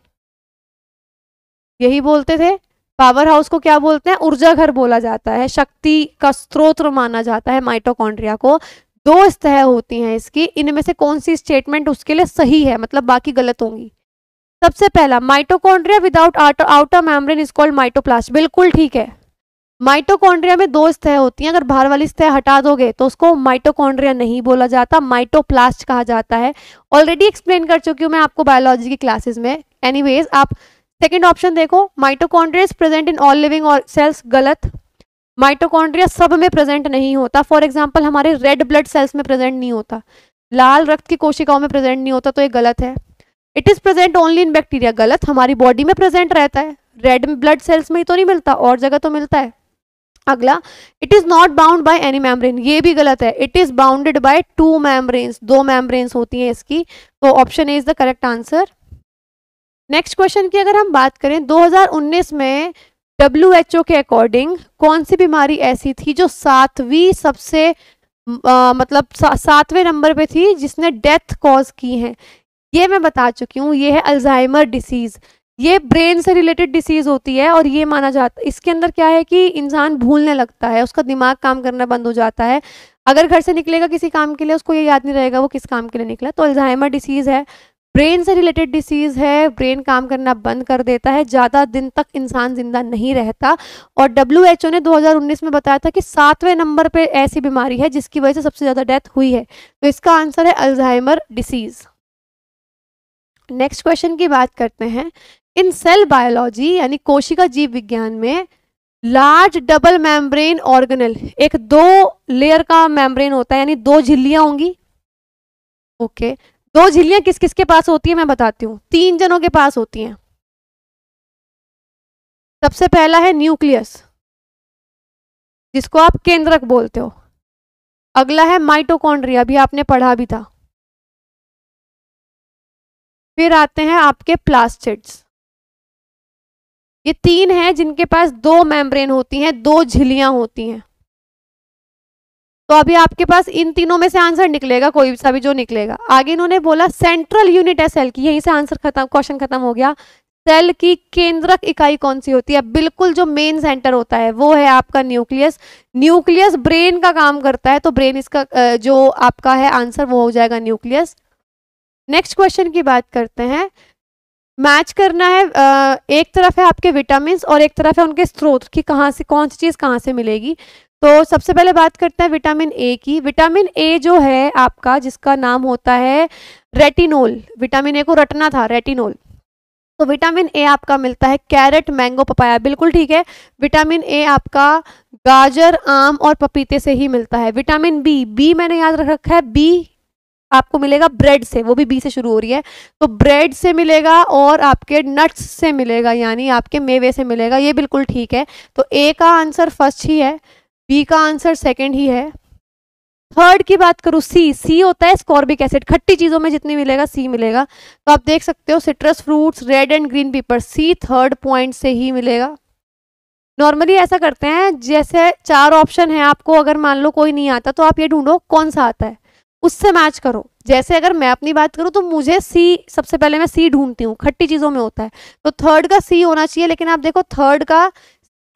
यही बोलते थे पावर हाउस को क्या बोलते हैं ऊर्जा घर बोला जाता है शक्ति का स्रोत माना जाता है माइटोकॉन्ड्रिया को दो स्तह होती हैं इसकी इनमें से कौन सी स्टेटमेंट उसके लिए सही है मतलब बाकी गलत होंगी सबसे पहला mitochondria without outer membrane is called mitoplast बिल्कुल ठीक है माइटोकॉन्ड्रिया में दो स्तह होती हैं अगर बाहर वाली स्तह हटा दोगे तो उसको माइटोकॉन्ड्रिया नहीं बोला जाता माइटोप्लास्ट कहा जाता है ऑलरेडी एक्सप्लेन कर चुकी हूँ मैं आपको बायोलॉजी की क्लासेस में एनीवेज आप सेकेंड ऑप्शन देखो mitochondria is present in all living और सेल्स गलत माइटोकॉन्ड्रिया सब में प्रेजेंट नहीं होता फॉर एग्जाम्पल हमारे रेड ब्लड सेल्स में प्रेजेंट नहीं होता लाल रक्त की कोशिकाओं में प्रेजेंट नहीं होता तो ये गलत है it is present only in bacteria गलत हमारी बॉडी में प्रेजेंट रहता है रेड ब्लड सेल्स में ही तो नहीं मिलता और जगह तो मिलता है अगला it is not bound by any membrane ये भी गलत है it is bounded by two membranes दो मेम्ब्रेन्स होती हैं इसकी तो option A is the correct answer next question की अगर हम बात करें 2019 में डब्ल्यू के अकॉर्डिंग कौन सी बीमारी ऐसी थी जो सातवीं सबसे आ, मतलब सा, सातवें नंबर पे थी जिसने डेथ कॉज की है ये मैं बता चुकी हूँ ये है अल्जाइमर डिसीज़ ये ब्रेन से रिलेटेड डिसीज होती है और ये माना जाता है इसके अंदर क्या है कि इंसान भूलने लगता है उसका दिमाग काम करना बंद हो जाता है अगर घर से निकलेगा किसी काम के लिए उसको ये याद नहीं रहेगा वो किस काम के लिए निकला तो अल्जाइमर डिसीज़ है ब्रेन से रिलेटेड डिसीज़ है ब्रेन काम करना बंद कर देता है ज़्यादा दिन तक इंसान जिंदा नहीं रहता और डब्ल्यू एच ओ ने 2019 में बताया था कि सातवें नंबर पे ऐसी बीमारी है जिसकी वजह से सबसे ज़्यादा डेथ हुई है तो इसका आंसर है अल्जाइमर डिसीज़ नेक्स्ट क्वेश्चन की बात करते हैं इन सेल बायोलॉजी यानी कोशिका जीव विज्ञान में लार्ज डबल मैमब्रेन ऑर्गेनल एक दो लेयर का मैमब्रेन होता है यानी दो झिल्लियां होंगी ओके दो झिल्लियां किस किस के पास होती है मैं बताती हूँ तीन जनों के पास होती हैं सबसे पहला है न्यूक्लियस जिसको आप केंद्रक बोलते हो अगला है माइटोकॉन्ड्रिया अभी आपने पढ़ा भी था फिर आते हैं आपके प्लास्टिड्स ये तीन है जिनके पास दो मेम्ब्रेन होती हैं दो झिलियां होती हैं तो अभी आपके पास इन तीनों में से आंसर निकलेगा कोई सा भी जो निकलेगा आगे इन्होंने बोला सेंट्रल यूनिट है सेल की यहीं से आंसर खत्म क्वेश्चन खत्म हो गया सेल की केंद्रक इकाई कौन सी होती है बिल्कुल जो मेन सेंटर होता है वो है आपका न्यूक्लियस न्यूक्लियस ब्रेन का काम करता है तो ब्रेन इसका जो आपका है आंसर वो हो जाएगा न्यूक्लियस नेक्स्ट क्वेश्चन की बात करते हैं मैच करना है एक तरफ है आपके विटामिन और एक तरफ है उनके स्रोत कि कहाँ से कौन सी चीज़ कहाँ से मिलेगी तो सबसे पहले बात करते हैं विटामिन ए की विटामिन ए जो है आपका जिसका नाम होता है रेटिनोल विटामिन ए को रटना था रेटिनोल तो विटामिन ए आपका मिलता है कैरेट मैंगो पपाया बिल्कुल ठीक है विटामिन ए आपका गाजर आम और पपीते से ही मिलता है विटामिन बी बी मैंने याद रख रखा है बी आपको मिलेगा ब्रेड से वो भी बी से शुरू हो रही है तो ब्रेड से मिलेगा और आपके नट्स से मिलेगा यानी आपके मेवे से मिलेगा ये बिल्कुल ठीक है तो ए का आंसर फर्स्ट ही है बी का आंसर सेकेंड ही है थर्ड की बात करूँ सी सी होता है स्कॉर्बिक एसिड खट्टी चीज़ों में जितनी मिलेगा सी मिलेगा तो आप देख सकते हो citrus fruits red and green pepper C third point से ही मिलेगा नॉर्मली ऐसा करते हैं जैसे चार ऑप्शन है आपको अगर मान लो कोई नहीं आता तो आप ये ढूंढो कौन सा आता है उससे मैच करो जैसे अगर मैं अपनी बात करूँ तो मुझे सी सबसे पहले मैं सी ढूंढती हूँ खट्टी चीज़ों में होता है तो थर्ड का सी होना चाहिए लेकिन आप देखो थर्ड का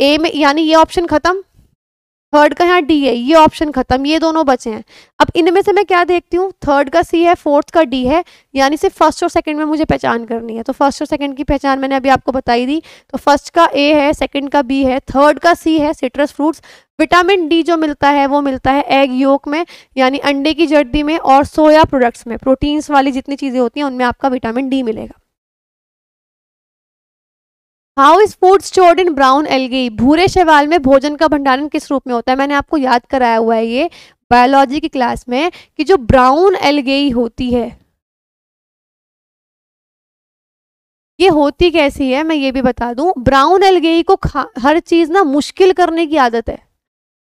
ए में यानी ये ऑप्शन खत्म थर्ड का यहाँ डी है ये ऑप्शन खत्म ये दोनों बचे हैं अब इनमें से मैं क्या देखती हूँ थर्ड का सी है फोर्थ का डी है यानी सिर्फ फर्स्ट और सेकंड में मुझे पहचान करनी है तो फर्स्ट और सेकंड की पहचान मैंने अभी आपको बताई दी तो फर्स्ट का ए है सेकंड का बी है थर्ड का सी है सिट्रस फ्रूट्स विटामिन डी जो मिलता है वो मिलता है एग योक में यानी अंडे की जर्दी में और सोया प्रोडक्ट्स में प्रोटीन्स वाली जितनी चीज़ें होती हैं उनमें आपका विटामिन डी मिलेगा how is food stored in brown algae भूरे शैवाल में भोजन का भंडारण किस रूप में होता है मैंने आपको याद कराया हुआ है ये बायोलॉजी की क्लास में कि जो ब्राउन एलगेई होती है ये होती कैसी है मैं ये भी बता दूं ब्राउन एलगेई को हर चीज ना मुश्किल करने की आदत है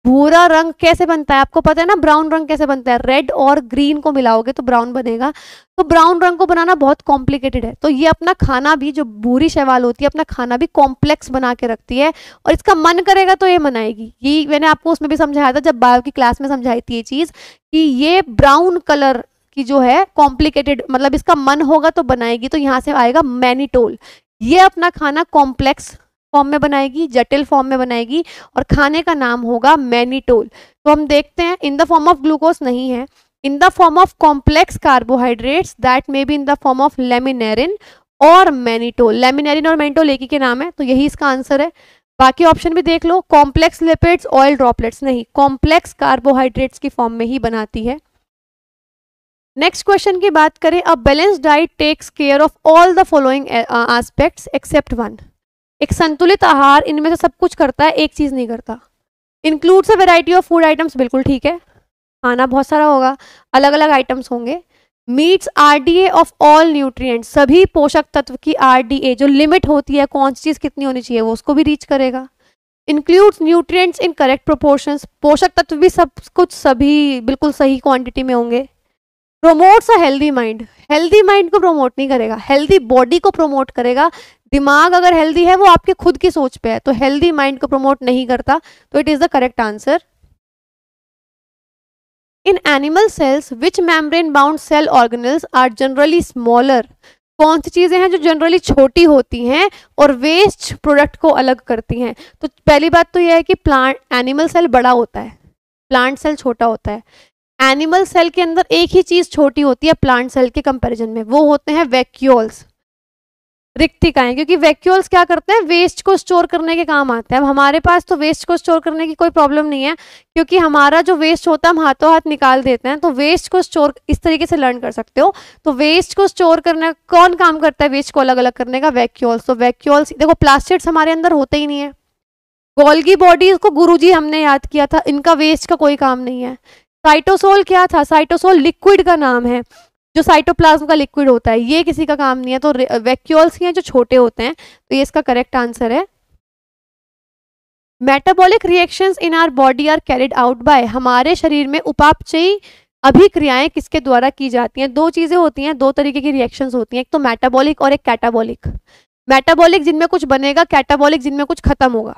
भूरा रंग कैसे बनता है आपको पता है ना ब्राउन रंग कैसे बनता है रेड और ग्रीन को मिलाओगे तो ब्राउन बनेगा तो ब्राउन रंग को बनाना बहुत कॉम्प्लिकेटेड है तो ये अपना खाना भी जो भूरी शैवाल होती है अपना खाना भी कॉम्प्लेक्स बना के रखती है और इसका मन करेगा तो ये मनाएगी ये मैंने आपको उसमें भी समझाया था जब बायो की क्लास में समझाई थी ये चीज़ कि ये ब्राउन कलर की जो है कॉम्प्लिकेटेड मतलब इसका मन होगा तो बनाएगी तो यहाँ से आएगा मैनीटोल ये अपना खाना कॉम्प्लेक्स फॉर्म में बनाएगी जटिल फॉर्म में बनाएगी और खाने का नाम होगा मैनीटोल तो हम देखते हैं in the form of glucose नहीं है in the form of complex carbohydrates that may be in the form of laminarin और मैनीटोल लेमिनेरिन और मैनीटोल एक ही के नाम है तो यही इसका आंसर है बाकी ऑप्शन भी देख लो कॉम्प्लेक्स लिपिड्स ऑयल ड्रॉपलेट्स नहीं कॉम्प्लेक्स कार्बोहाइड्रेट्स की फॉर्म में ही बनाती है नेक्स्ट क्वेश्चन की बात करें a balance diet takes care of all the following aspects except one एक संतुलित आहार इनमें से सब कुछ करता है एक चीज़ नहीं करता includes a variety of food items बिल्कुल ठीक है खाना बहुत सारा होगा अलग अलग आइटम्स होंगे meets R D A of all nutrients सभी पोषक तत्व की आर डी ए जो लिमिट होती है कौन सी चीज़ कितनी होनी चाहिए वो उसको भी रीच करेगा includes nutrients in correct proportions पोषक तत्व भी सब कुछ सभी बिल्कुल सही क्वांटिटी में होंगे promotes a healthy mind healthy mind को प्रमोट नहीं करेगा हेल्दी बॉडी को प्रोमोट करेगा दिमाग अगर हेल्दी है वो आपके खुद की सोच पे है तो हेल्दी माइंड को प्रमोट नहीं करता तो it is the correct answer in animal cells which membrane bound cell organelles are generally smaller कौन सी चीज़ें हैं जो जनरली छोटी होती हैं और वेस्ट प्रोडक्ट को अलग करती हैं तो पहली बात तो यह है कि प्लांट एनिमल सेल बड़ा होता है प्लांट सेल छोटा होता है एनिमल सेल के अंदर एक ही चीज छोटी होती है प्लांट सेल के कंपैरिजन में वो होते हैं वैक्यूल्स रिक्तिकाएं क्योंकि वैक्यूल्स क्या करते हैं वेस्ट को स्टोर करने के काम आते हैं अब हमारे पास तो वेस्ट को स्टोर करने की कोई प्रॉब्लम नहीं है क्योंकि हमारा जो वेस्ट होता है हम हाथों हाथ निकाल देते हैं तो वेस्ट को स्टोर इस तरीके से लर्न कर सकते हो तो वेस्ट को स्टोर करने कौन काम करता है वेस्ट को अलग अलग करने का वैक्यूल्स तो वैक्यूल्स देखो प्लास्टिक्स हमारे अंदर होते ही नहीं है गोल्गी बॉडीज को गुरुजी हमने याद किया था इनका वेस्ट का कोई काम नहीं है साइटोसोल क्या था साइटोसोल लिक्विड का नाम है जो साइटोप्लाज्म का लिक्विड होता है ये किसी का काम नहीं है तो वैक्यूल्स ही हैं जो छोटे होते हैं तो ये इसका करेक्ट आंसर है metabolic reactions in our body are carried out by हमारे शरीर में उपापचयी अभिक्रियाएं किसके द्वारा की जाती हैं दो चीज़ें होती हैं दो तरीके की रिएक्शंस होती हैं एक तो मेटाबॉलिक और एक कैटाबॉलिक मेटाबॉलिक जिनमें कुछ बनेगा कैटाबॉलिक जिनमें कुछ खत्म होगा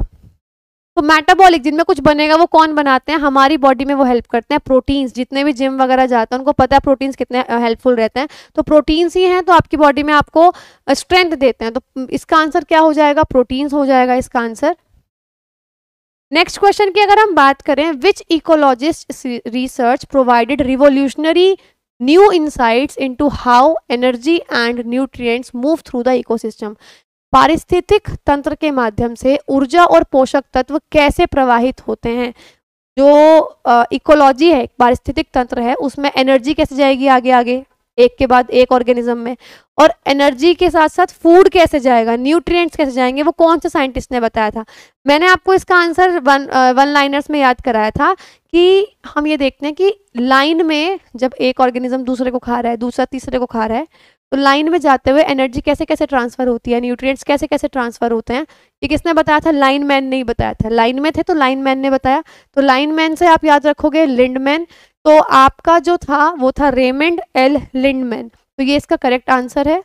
तो मेटाबॉलिक जिनमें कुछ बनेगा वो कौन बनाते हैं हमारी बॉडी में वो हेल्प करते हैं प्रोटीन्स जितने भी जिम वगैरह जाते हैं उनको पता है प्रोटीन्स कितने हेल्पफुल रहते हैं तो प्रोटीन्स ही हैं तो आपकी बॉडी में आपको स्ट्रेंथ देते हैं तो इसका आंसर क्या हो जाएगा प्रोटीन्स हो जाएगा इसका आंसर नेक्स्ट क्वेश्चन की अगर हम बात करें which ecologist research provided revolutionary new insights into how energy and nutrients move through the ecosystem पारिस्थितिक तंत्र के माध्यम से ऊर्जा और पोषक तत्व कैसे प्रवाहित होते हैं जो इकोलॉजी है पारिस्थितिक तंत्र है उसमें एनर्जी कैसे जाएगी आगे आगे एक के बाद एक ऑर्गेनिज्म में और एनर्जी के साथ साथ फूड कैसे जाएगा न्यूट्रिएंट्स कैसे जाएंगे वो कौन से साइंटिस्ट ने बताया था मैंने आपको इसका आंसर वन वन लाइनर्स में याद कराया था कि हम ये देखते हैं कि लाइन में जब एक ऑर्गेनिज्म दूसरे को खा रहा है दूसरा तीसरे को खा रहा है तो लाइन में जाते हुए एनर्जी कैसे कैसे ट्रांसफर होती है न्यूट्रिएंट्स कैसे कैसे ट्रांसफर होते हैं ये किसने बताया था लाइन मैन नहीं बताया था लाइन में थे तो लाइन मैन ने बताया तो लाइन मैन से आप याद रखोगे लिंडमैन तो आपका जो था वो था रेमंड एल लिंडमैन तो ये इसका करेक्ट आंसर है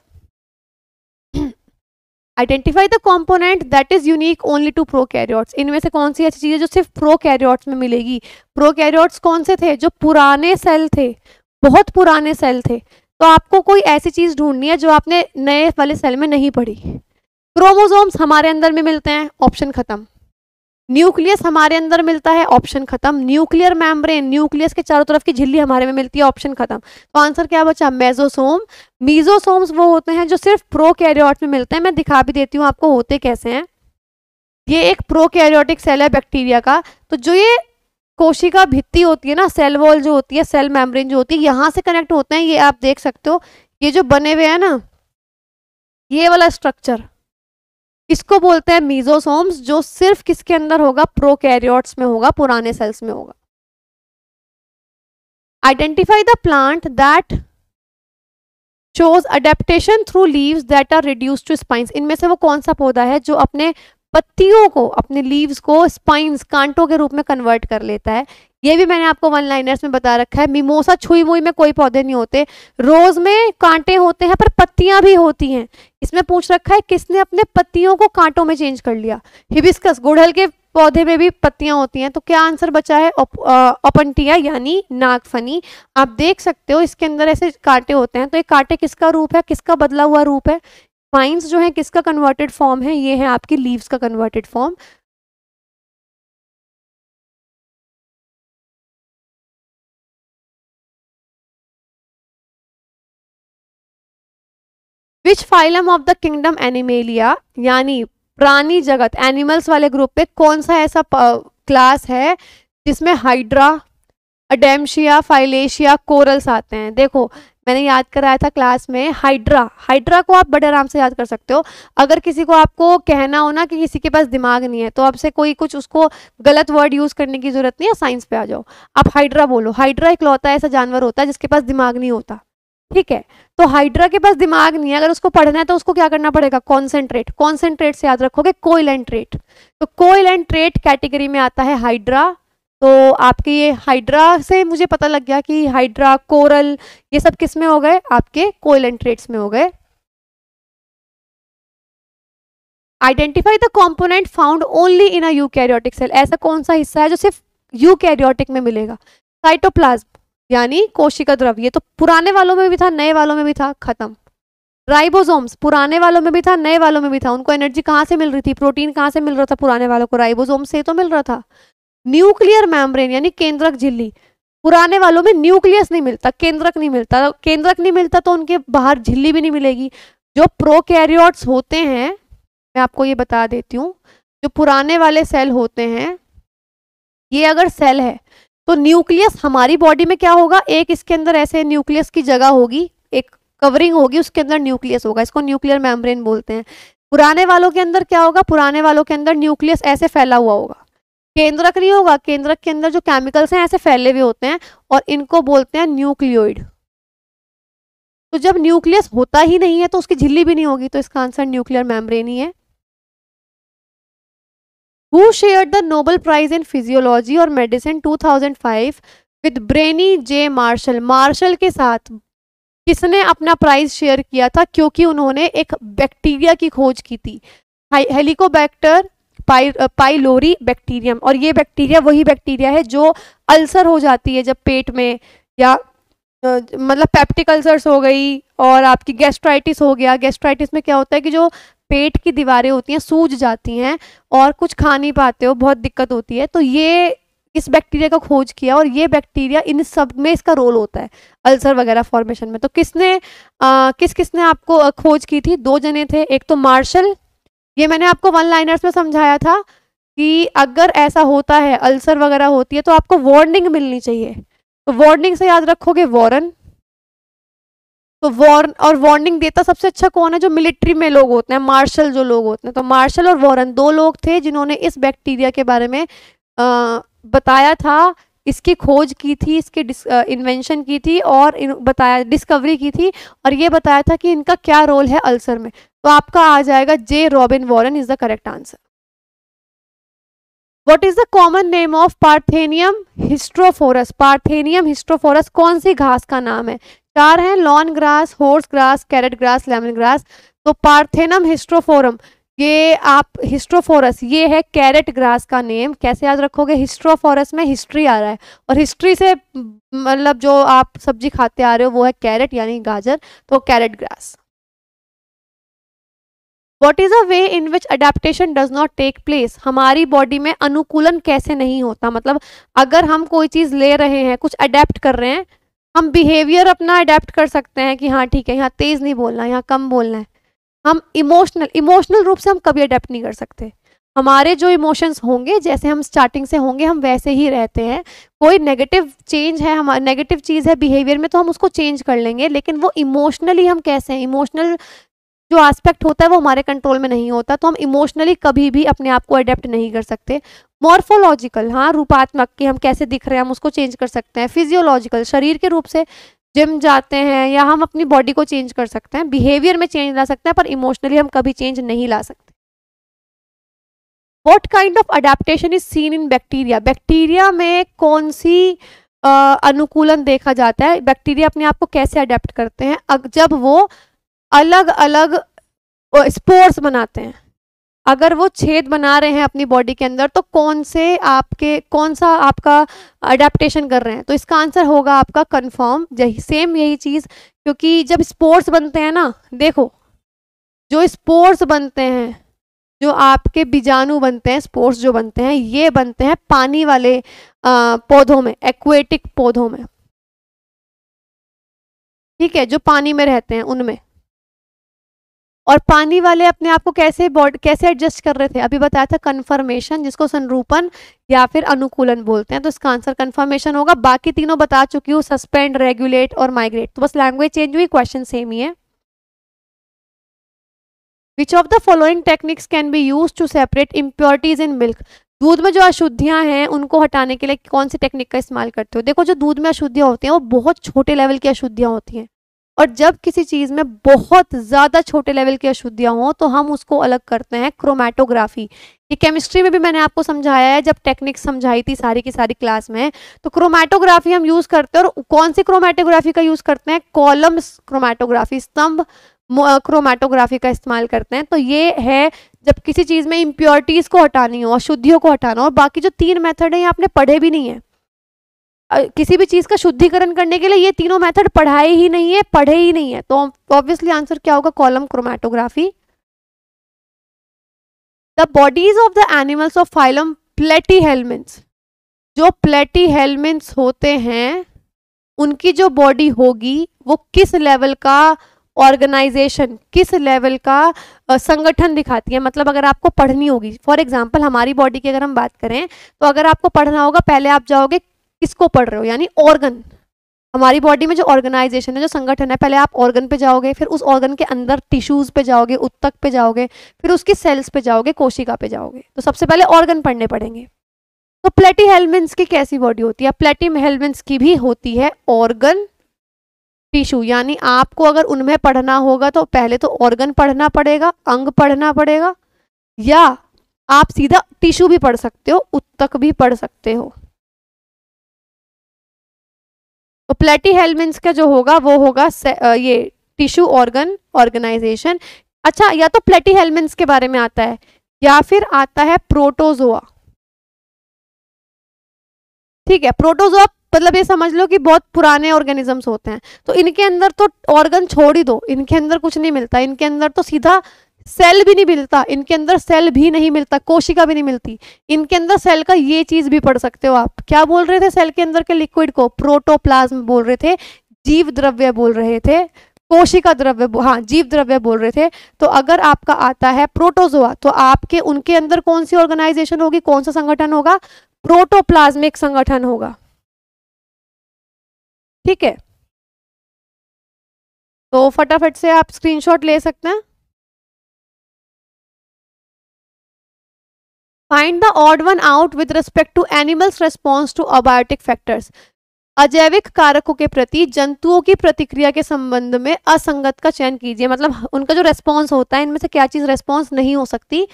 identify the component that is unique only to prokaryotes इनमें से कौन सी ऐसी चीज़ है जो सिर्फ प्रो कैरियोट्स में मिलेगी प्रो कैरियोट्स कौन से थे जो पुराने सेल थे बहुत पुराने सेल थे तो आपको कोई ऐसी चीज़ ढूंढनी है जो आपने नए वाले सेल में नहीं पढ़ी क्रोमोसोम्स हमारे अंदर में मिलते हैं ऑप्शन खत्म न्यूक्लियस हमारे अंदर मिलता है ऑप्शन खत्म न्यूक्लियर मैम्ब्रेन न्यूक्लियस के चारों तरफ की झिल्ली हमारे में मिलती है ऑप्शन खत्म तो आंसर क्या बचा मेजोसोम मीजोसोम्स वो होते हैं जो सिर्फ प्रो में मिलते हैं मैं दिखा भी देती हूँ आपको होते कैसे हैं ये एक प्रो सेल है बैक्टीरिया का तो जो ये कोशिका भित्ति होती है ना सेल वॉल जो होती है सेल मेम्ब्रेन जो होती है यहाँ से कनेक्ट होते हैं ये आप देख सकते हो ये जो बने हुए हैं ना ये वाला स्ट्रक्चर इसको बोलते हैं मीजोसोम्स जो सिर्फ किसके अंदर होगा प्रोकैरियोट्स में होगा पुराने सेल्स में होगा identify the plant that shows adaptation through leaves that are reduce to spines इनमें से वो कौन सा पौधा है जो अपने पत्तियों को अपने लीव्स को स्पाइंस कांटों के रूप में कन्वर्ट कर लेता है ये भी मैंने आपको वन लाइनर्स में बता रखा है मिमोसा छुई मुई में कोई पौधे नहीं होते रोज में कांटे होते हैं पर पत्तियां भी होती हैं इसमें पूछ रखा है किसने अपने पत्तियों को कांटों में चेंज कर लिया हिबिस्कस गुड़हल के पौधे में भी पत्तियां होती हैं तो क्या आंसर बचा है ओपनटिया यानी नागफनी आप देख सकते हो इसके अंदर ऐसे कांटे होते हैं तो ये कांटे किसका रूप है किसका बदला हुआ रूप है पाइन्स जो है किसका कन्वर्टेड फॉर्म है ये है आपकी लीव्स का converted form which phylum of the kingdom Animalia यानी प्राणी जगत एनिमल्स वाले ग्रुप पे कौन सा ऐसा क्लास है जिसमें हाइड्रा अडेमशिया फाइलेशिया कोरल्स आते हैं देखो मैंने याद कराया था क्लास में हाइड्रा हाइड्रा को आप बड़े आराम से याद कर सकते हो अगर किसी को आपको कहना हो ना कि किसी के पास दिमाग नहीं है तो आपसे कोई कुछ उसको गलत वर्ड यूज़ करने की ज़रूरत नहीं है साइंस पे आ जाओ आप हाइड्रा बोलो हाइड्रा एक लौता ऐसा जानवर होता है जिसके पास दिमाग नहीं होता ठीक है तो हाइड्रा के पास दिमाग नहीं है अगर उसको पढ़ना है तो उसको क्या करना पड़ेगा कॉन्सेंट्रेट कॉन्सेंट्रेट से याद रखोगे कोयल एंड ट्रेट तो कोयल एंड ट्रेट कैटेगरी में आता है हाइड्रा तो आपके ये हाइड्रा से मुझे पता लग गया कि हाइड्रा कोरल ये सब किस में हो गए आपके कोयलेंट्रेट्स में हो गए identify the component found only in eukaryotic cell ऐसा कौन सा हिस्सा है जो सिर्फ यू कैरियोटिक में मिलेगा साइटोप्लाज्म यानी कोशिका द्रव्य तो पुराने वालों में भी था नए वालों में भी था खत्म राइबोसोम्स पुराने वालों में भी था नए वालों में भी था उनको एनर्जी कहाँ से मिल रही थी प्रोटीन कहाँ से मिल रहा था पुराने वालों को राइबोसोम से तो मिल रहा था न्यूक्लियर मैम्ब्रेन यानी केंद्रक झिल्ली पुराने वालों में न्यूक्लियस नहीं मिलता केंद्रक नहीं मिलता केंद्रक नहीं मिलता तो उनके बाहर झिल्ली भी नहीं मिलेगी जो प्रोकैरियोट्स होते हैं मैं आपको ये बता देती हूँ जो पुराने वाले सेल होते हैं ये अगर सेल है तो न्यूक्लियस हमारी बॉडी में क्या होगा एक इसके अंदर ऐसे न्यूक्लियस की जगह होगी एक कवरिंग होगी उसके अंदर न्यूक्लियस होगा इसको न्यूक्लियर मेम्ब्रेन बोलते हैं पुराने वालों के अंदर क्या होगा पुराने वालों के अंदर न्यूक्लियस ऐसे फैला हुआ होगा केंद्रक नहीं होगा केंद्रक के अंदर जो केमिकल्स हैं ऐसे फैले हुए होते हैं और इनको बोलते हैं न्यूक्लियोइड तो जब न्यूक्लियस होता ही नहीं है तो उसकी झिल्ली भी नहीं होगी तो इसका आंसर न्यूक्लियर मेम्ब्रेन ही है who share the Nobel prize in physiology और medicine 2005 with Barry J Marshall Marshall के साथ किसने अपना प्राइज शेयर किया था क्योंकि उन्होंने एक बैक्टीरिया की खोज की थी हेलिकोबैक्टर पाई पाइलोरी बैक्टीरियम और ये बैक्टीरिया वही बैक्टीरिया है जो अल्सर हो जाती है जब पेट में या मतलब पेप्टिक अल्सर्स हो गई और आपकी गैस्ट्राइटिस हो गया गैस्ट्राइटिस में क्या होता है कि जो पेट की दीवारें होती हैं सूज जाती हैं और कुछ खा नहीं पाते हो बहुत दिक्कत होती है तो ये इस बैक्टीरिया का खोज किया और ये बैक्टीरिया इन सब में इसका रोल होता है अल्सर वगैरह फॉर्मेशन में तो किसने आ, किस किसने आपको खोज की थी दो जने थे एक तो मार्शल ये मैंने आपको वन लाइनर्स में समझाया था कि अगर ऐसा होता है अल्सर वगैरह होती है तो आपको वार्निंग मिलनी चाहिए तो वार्निंग से याद रखोगे वॉरन तो वार्न और वार्निंग देता सबसे अच्छा कौन है जो मिलिट्री में लोग होते हैं मार्शल जो लोग होते हैं तो मार्शल और वॉरन दो लोग थे जिन्होंने इस बैक्टीरिया के बारे में आ, बताया था इसकी खोज की थी इसके इन्वेंशन की थी और बताया डिस्कवरी की थी और ये बताया था कि इनका क्या रोल है अल्सर में तो आपका आ जाएगा J Robin Warren is the correct answer what is the common name of parthenium hysterophorus parthenium hysterophorus कौन सी घास का नाम है चार हैं lawn grass horse grass carrot grass lemon grass तो पार्थेनम हिस्ट्रोफोरम ये आप हिस्ट्रोफोरस ये है कैरेट ग्रास का नेम कैसे याद रखोगे हिस्ट्रोफोरस में हिस्ट्री आ रहा है और हिस्ट्री से मतलब जो आप सब्जी खाते आ रहे हो वो है कैरेट यानी गाजर तो carrot grass what is a way in which adaptation does not take place हमारी बॉडी में अनुकूलन कैसे नहीं होता मतलब अगर हम कोई चीज़ ले रहे हैं कुछ अडेप्ट कर रहे हैं हम बिहेवियर अपना अडेप्ट कर सकते हैं कि हाँ ठीक है यहाँ तेज़ नहीं बोलना यहाँ कम बोलना है हम इमोशनल इमोशनल रूप से हम कभी अडेप्ट नहीं कर सकते हमारे जो इमोशंस होंगे जैसे हम स्टार्टिंग से होंगे हम वैसे ही रहते हैं कोई नेगेटिव चेंज है हमारा नेगेटिव चीज़ है बिहेवियर में तो हम उसको चेंज कर लेंगे लेकिन वो इमोशनली हम कैसे हैं इमोशनल जो एस्पेक्ट होता है वो हमारे कंट्रोल में नहीं होता तो हम इमोशनली कभी भी अपने आप को अडेप्ट नहीं कर सकते मॉर्फोलॉजिकल हाँ रूपात्मक कि हम कैसे दिख रहे हैं हम उसको चेंज कर सकते हैं फिजियोलॉजिकल शरीर के रूप से जिम जाते हैं या हम अपनी बॉडी को चेंज कर सकते हैं बिहेवियर में चेंज ला सकते हैं पर इमोशनली हम कभी चेंज नहीं ला सकते what kind of adaptation is seen in bacteria bacteria में कौन सी आ, अनुकूलन देखा जाता है बैक्टीरिया अपने आप को कैसे अडेप्ट करते हैं जब वो अलग अलग स्पोर्स बनाते हैं अगर वो छेद बना रहे हैं अपनी बॉडी के अंदर तो कौन से आपके कौन सा आपका अडेप्टेशन कर रहे हैं तो इसका आंसर होगा आपका कन्फर्म यही सेम यही चीज़ क्योंकि जब स्पोर्ट्स बनते हैं ना देखो जो स्पोर्ट्स बनते हैं जो आपके बीजाणु बनते हैं स्पोर्ट्स जो बनते हैं ये बनते हैं पानी वाले आ, पौधों में एक्वेटिक पौधों में ठीक है जो पानी में रहते हैं उनमें और पानी वाले अपने आप को कैसे बॉड कैसे एडजस्ट कर रहे थे अभी बताया था कन्फर्मेशन जिसको संरूपण या फिर अनुकूलन बोलते हैं तो इसका आंसर कन्फर्मेशन होगा बाकी तीनों बता चुकी हूँ सस्पेंड रेगुलेट और माइग्रेट तो बस लैंग्वेज चेंज हुई क्वेश्चन सेम ही है which of the following techniques can be use to separate impurities in milk दूध में जो अशुद्धियां हैं उनको हटाने के लिए कौन सी टेक्निक का इस्तेमाल करते हो देखो जो दूध में अशुद्धियां होती हैं वो बहुत छोटे लेवल की अशुद्धियां होती हैं और जब किसी चीज़ में बहुत ज़्यादा छोटे लेवल की अशुद्धियाँ हों तो हम उसको अलग करते हैं क्रोमेटोग्राफी ये केमिस्ट्री में भी मैंने आपको समझाया है जब टेक्निक समझाई थी सारी की सारी क्लास में तो क्रोमेटोग्राफी हम यूज़ करते हैं और कौन सी क्रोमेटोग्राफी का यूज़ करते हैं कॉलम्स क्रोमेटोग्राफी स्तंभ क्रोमेटोग्राफी का इस्तेमाल करते हैं तो ये है जब किसी चीज़ में इम्प्योरिटीज़ को हटानी हो अशुद्धियों को हटाना हो और बाकी जो तीन मेथड है ये आपने पढ़े भी नहीं है किसी भी चीज़ का शुद्धिकरण करने के लिए ये तीनों मेथड पढ़ाए ही नहीं है पढ़े ही नहीं है तो ऑब्वियसली आंसर क्या होगा column chromatography the bodies of the animals of phylum platyhelminthes जो प्लेटी हेलमेंट्स होते हैं उनकी जो बॉडी होगी वो किस लेवल का ऑर्गेनाइजेशन किस लेवल का संगठन दिखाती है मतलब अगर आपको पढ़नी होगी फॉर एग्जाम्पल हमारी बॉडी की अगर हम बात करें तो अगर आपको पढ़ना होगा पहले आप जाओगे किसको पढ़ रहे हो यानी ऑर्गन हमारी बॉडी में जो ऑर्गेनाइजेशन है जो संगठन है पहले आप ऑर्गन पे जाओगे फिर उस ऑर्गन के अंदर टिश्यूज पे जाओगे उत्तक पे जाओगे फिर उसकी सेल्स पे जाओगे कोशिका पे जाओगे तो सबसे पहले ऑर्गन पढ़ने पड़ेंगे तो प्लेटी हेलमेंट्स की कैसी बॉडी होती है प्लेटिम हेलमेंट्स की भी होती है ऑर्गन टिश्यू यानी आपको अगर उनमें पढ़ना होगा तो पहले तो ऑर्गन पढ़ना पड़ेगा अंग पढ़ना पड़ेगा या आप सीधा टिश्यू भी पढ़ सकते हो उत्तक भी पढ़ सकते हो तो प्लेटी हेलमिंस का जो होगा वो होगा ये टिश्यू ऑर्गन ऑर्गेनाइजेशन अच्छा या तो प्लेटी हेलमिंस के बारे में आता है या फिर आता है प्रोटोजोआ ठीक है प्रोटोजोआ मतलब ये समझ लो कि बहुत पुराने ऑर्गेनिजम्स होते हैं तो इनके अंदर तो ऑर्गन छोड़ ही दो इनके अंदर कुछ नहीं मिलता इनके अंदर तो सीधा सेल भी नहीं मिलता इनके अंदर सेल भी नहीं मिलता कोशिका भी नहीं मिलती इनके अंदर सेल का ये चीज भी पढ़ सकते हो आप क्या बोल रहे थे सेल के अंदर के लिक्विड को प्रोटोप्लाज्म बोल रहे थे जीव द्रव्य बोल रहे थे कोशिका द्रव्य हाँ जीव द्रव्य बोल रहे थे तो अगर आपका आता है प्रोटोजोआ तो आपके उनके अंदर कौन सी ऑर्गेनाइजेशन होगी कौन सा संगठन होगा प्रोटोप्लाज्मिक संगठन होगा ठीक है तो फटाफट से आप स्क्रीनशॉट ले सकते हैं find the odd one out with respect to animals response to abiotic factors अजैविक कारकों के प्रति जंतुओं की प्रतिक्रिया के संबंध में असंगत का चयन कीजिए मतलब उनका जो रेस्पॉन्स होता है इनमें से क्या चीज़ रेस्पॉन्स नहीं हो सकती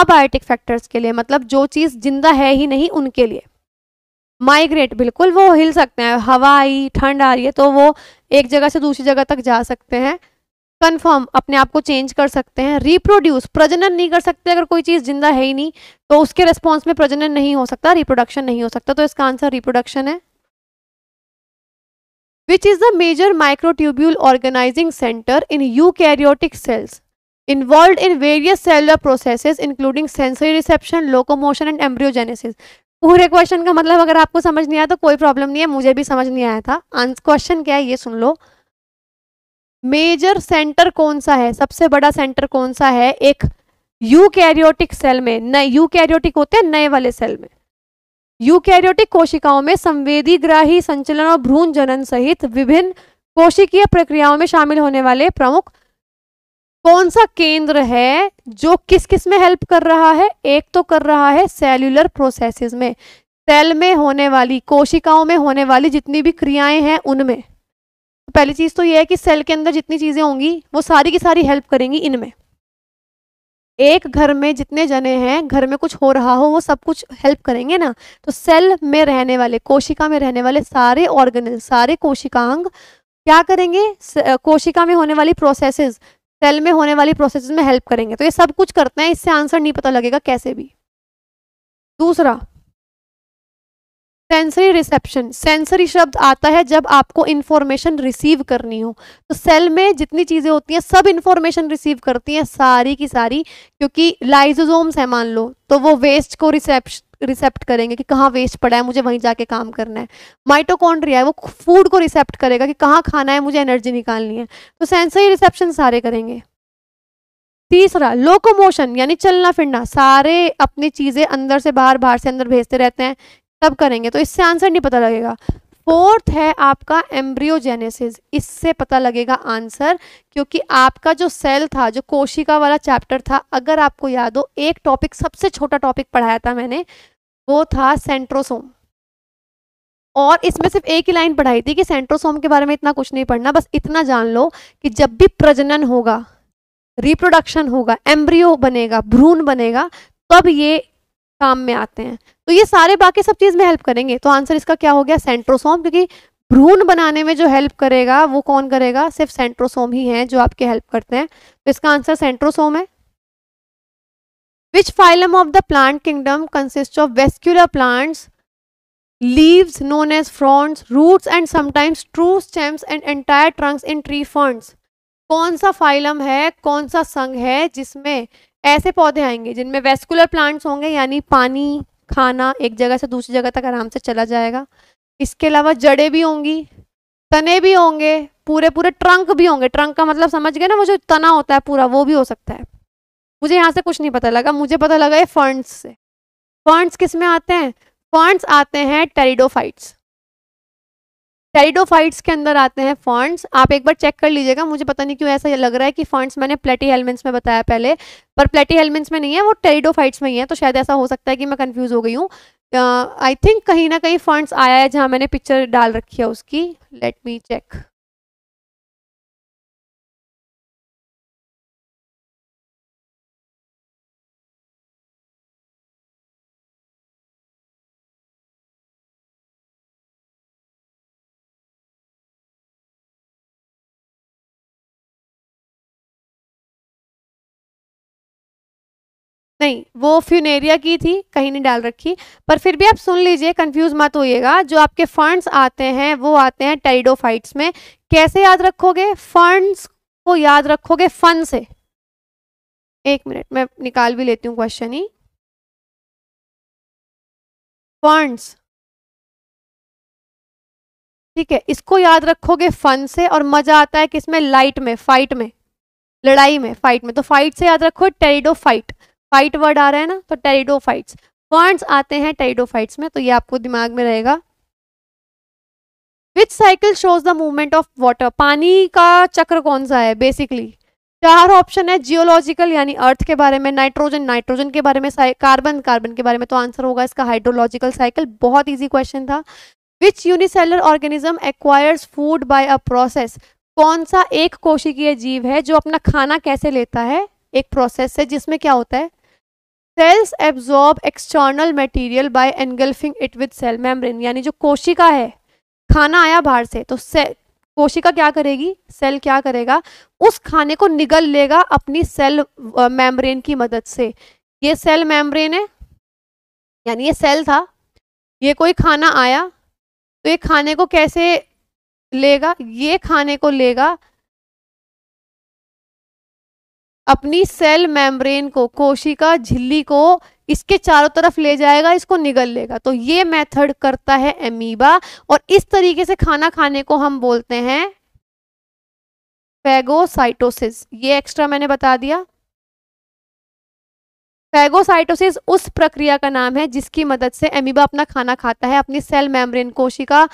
अबायोटिक फैक्टर्स के लिए मतलब जो चीज़ जिंदा है ही नहीं उनके लिए माइग्रेट बिल्कुल वो हिल सकते हैं हवा आई ठंड आ रही है तो वो एक जगह से दूसरी जगह तक जा सकते हैं कन्फर्म अपने आप को चेंज कर सकते हैं रिप्रोड्यूस प्रजनन नहीं कर सकते अगर कोई चीज़ जिंदा है ही नहीं तो उसके रिस्पॉन्स में प्रजनन नहीं हो सकता रिप्रोडक्शन नहीं हो सकता तो इसका आंसर रिप्रोडक्शन है which is the major microtubule organising centre in eukaryotic cells involved in various cellular processes including sensory reception locomotion and embryogenesis पूरे क्वेश्चन का मतलब अगर आपको समझ नहीं आया तो कोई प्रॉब्लम नहीं है मुझे भी समझ नहीं आया था क्वेश्चन क्या है ये सुन लो मेजर सेंटर कौन सा है सबसे बड़ा सेंटर कौन सा है एक यूकैरियोटिक सेल में नए यूकैरियोटिक होते हैं नए वाले सेल में यूकैरियोटिक कोशिकाओं में संवेदी ग्राही संचलन और भ्रूण जनन सहित विभिन्न कोशिकीय प्रक्रियाओं में शामिल होने वाले प्रमुख कौन सा केंद्र है जो किस किस में हेल्प कर रहा है एक तो कर रहा है सेल्युलर प्रोसेसेस में सेल में होने वाली कोशिकाओं में होने वाली जितनी भी क्रियाएं हैं उनमें तो पहली चीज़ तो ये है कि सेल के अंदर जितनी चीज़ें होंगी वो सारी की सारी हेल्प करेंगी इनमें एक घर में जितने जने हैं घर में कुछ हो रहा हो वो सब कुछ हेल्प करेंगे ना तो सेल में रहने वाले कोशिका में रहने वाले सारे ऑर्गन सारे कोशिकांग क्या करेंगे कोशिका में होने वाली प्रोसेसेस सेल में होने वाली प्रोसेसेस में हेल्प करेंगे तो ये सब कुछ करते हैं इससे आंसर नहीं पता लगेगा कैसे भी दूसरा सेंसरी रिसेप्शन सेंसरी शब्द आता है जब आपको इन्फॉर्मेशन रिसीव करनी हो तो सेल में जितनी चीज़ें होती हैं सब इन्फॉर्मेशन रिसीव करती हैं सारी की सारी क्योंकि लाइजोजोम्स है मान लो तो वो वेस्ट को रिसेप्श रिसेप्ट करेंगे कि कहाँ वेस्ट पड़ा है मुझे वहीं जाके काम करना है माइटोकॉन्ड्रिया है वो फूड को रिसेप्ट करेगा कि कहाँ खाना है मुझे एनर्जी निकालनी है तो सेंसरी रिसेप्शन सारे करेंगे तीसरा लोकोमोशन यानी चलना फिरना सारे अपनी चीज़ें अंदर से बाहर बाहर से अंदर भेजते रहते हैं तब करेंगे तो इससे आंसर नहीं पता लगेगा फोर्थ है आपका एम्ब्रियोजेनेसिस इससे पता लगेगा आंसर क्योंकि आपका जो सेल था जो कोशिका वाला चैप्टर था अगर आपको याद हो एक टॉपिक सबसे छोटा टॉपिक पढ़ाया था मैंने वो था सेंट्रोसोम और इसमें सिर्फ एक ही लाइन पढ़ाई थी कि सेंट्रोसोम के बारे में इतना कुछ नहीं पढ़ना बस इतना जान लो कि जब भी प्रजनन होगा रिप्रोडक्शन होगा एम्ब्रियो बनेगा भ्रूण बनेगा तब ये काम में आते हैं तो ये सारे बाकी सब चीज़ में हेल्प करेंगे तो आंसर इसका क्या हो गया सेंट्रोसोम क्योंकि भ्रूण बनाने में जो हेल्प करेगा वो कौन करेगा सिर्फ सेंट्रोसोम ही हैं जो आपके हेल्प करते हैं तो इसका आंसर सेंट्रोसोम है which phylum of the plant kingdom consist of vascular plants leaves known as fronds roots and sometimes true stems and entire trunks in tree फंड कौन सा फाइलम है कौन सा संघ है जिसमें ऐसे पौधे आएंगे जिनमें वेस्कुलर प्लांट्स होंगे यानी पानी खाना एक जगह से दूसरी जगह तक आराम से चला जाएगा इसके अलावा जड़ें भी होंगी तने भी होंगे पूरे पूरे ट्रंक भी होंगे ट्रंक का मतलब समझ गए ना वो जो तना होता है पूरा वो भी हो सकता है मुझे यहाँ से कुछ नहीं पता लगा मुझे पता लगा ये फंड्स से फंड्स किस में आते हैं फंड्स आते हैं टेरिडोफाइट्स टेरिडोफाइट्स के अंदर आते हैं फंड्स आप एक बार चेक कर लीजिएगा मुझे पता नहीं क्यों ऐसा लग रहा है कि फंड्स मैंने प्लेटी हेलमेंट्स में बताया पहले पर प्लेटी हेलमेंट्स में नहीं है वो टेरिडोफाइट्स में ही है तो शायद ऐसा हो सकता है कि मैं कन्फ्यूज हो गई हूँ आई थिंक कहीं ना कहीं फंड्स आया है जहाँ मैंने पिक्चर डाल रखी है उसकी लेट मी चेक नहीं वो फ्यूनेरिया की थी कहीं नहीं डाल रखी पर फिर भी आप सुन लीजिए कंफ्यूज मत होइएगा जो आपके फंड्स आते हैं वो आते हैं टेरिडोफाइट्स में कैसे याद रखोगे फंड्स को याद रखोगे फन से एक मिनट मैं निकाल भी लेती हूँ क्वेश्चन ही फंड्स ठीक है इसको याद रखोगे फन से और मजा आता है किसमें लाइट में फाइट में लड़ाई में फाइट में तो फाइट से याद रखो टेरिडो फाइट फाइट वर्ड आ रहा है ना तो टेरिडोफाइट्स फर्न्स आते हैं टेरिडोफाइट्स में तो ये आपको दिमाग में रहेगा which cycle shows the movement of water पानी का चक्र कौन सा है बेसिकली चार ऑप्शन है जियोलॉजिकल यानी अर्थ के बारे में नाइट्रोजन नाइट्रोजन के बारे में कार्बन कार्बन के बारे में तो आंसर होगा इसका हाइड्रोलॉजिकल साइकिल बहुत इजी क्वेश्चन था which unicellular organism acquires food by a process कौन सा एक कोशिकीय जीव है जो अपना खाना कैसे लेता है एक प्रोसेस है जिसमें क्या होता है cells absorb external material by engulfing it with cell membrane यानी जो कोशिका है खाना आया बाहर से तो से कोशिका क्या करेगी सेल क्या करेगा उस खाने को निगल लेगा अपनी सेल मेम्ब्रेन की मदद से ये सेल मेम्ब्रेन है यानी ये सेल था ये कोई खाना आया तो ये खाने को कैसे लेगा ये खाने को लेगा अपनी सेल मेम्ब्रेन को कोशिका झिल्ली को इसके चारों तरफ ले जाएगा इसको निगल लेगा तो ये मेथड करता है एमीबा और इस तरीके से खाना खाने को हम बोलते हैं फैगोसाइटोसिस ये एक्स्ट्रा मैंने बता दिया फैगोसाइटोसिस उस प्रक्रिया का नाम है जिसकी मदद से एमीबा अपना खाना खाता है अपनी सेल मेम्ब्रेन कोशिका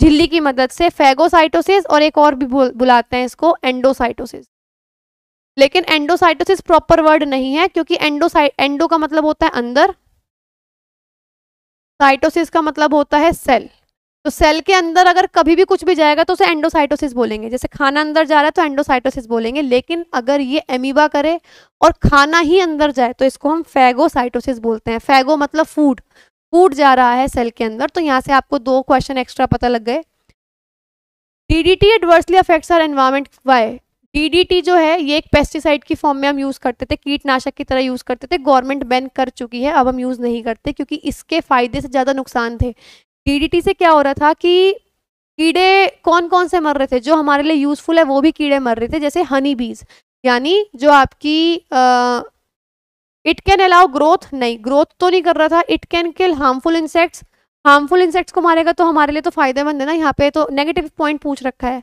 झिल्ली की मदद से फैगोसाइटोसिस और एक और भी बुलाते हैं इसको एंडोसाइटोसिस लेकिन एंडोसाइटोसिस प्रॉपर वर्ड नहीं है क्योंकि एंडोसाइट एंडो का मतलब होता है अंदर साइटोसिस का मतलब होता है सेल तो सेल के अंदर अगर कभी भी कुछ भी जाएगा तो उसे एंडोसाइटोसिस बोलेंगे जैसे खाना अंदर जा रहा है तो एंडोसाइटोसिस बोलेंगे लेकिन अगर ये एमीबा करे और खाना ही अंदर जाए तो इसको हम फैगोसाइटोसिस बोलते हैं फैगो मतलब फूड फूड जा रहा है सेल के अंदर तो यहाँ से आपको दो क्वेश्चन एक्स्ट्रा पता लग गए D D T adversely affects our environment why DDT जो है ये एक पेस्टिसाइड की फॉर्म में हम यूज़ करते थे कीटनाशक की तरह यूज़ करते थे गवर्नमेंट बैन कर चुकी है अब हम यूज़ नहीं करते क्योंकि इसके फ़ायदे से ज़्यादा नुकसान थे डीडीटी से क्या हो रहा था कि कीड़े कौन कौन से मर रहे थे जो हमारे लिए यूज़फुल है वो भी कीड़े मर रहे थे जैसे हनी बीज यानी जो आपकी इट कैन अलाउ ग्रोथ नहीं ग्रोथ तो नहीं कर रहा था it can kill harmful insects harmful insects को मारेगा तो हमारे लिए तो फ़ायदेमंद है ना यहाँ पे तो नेगेटिव पॉइंट पूछ रखा है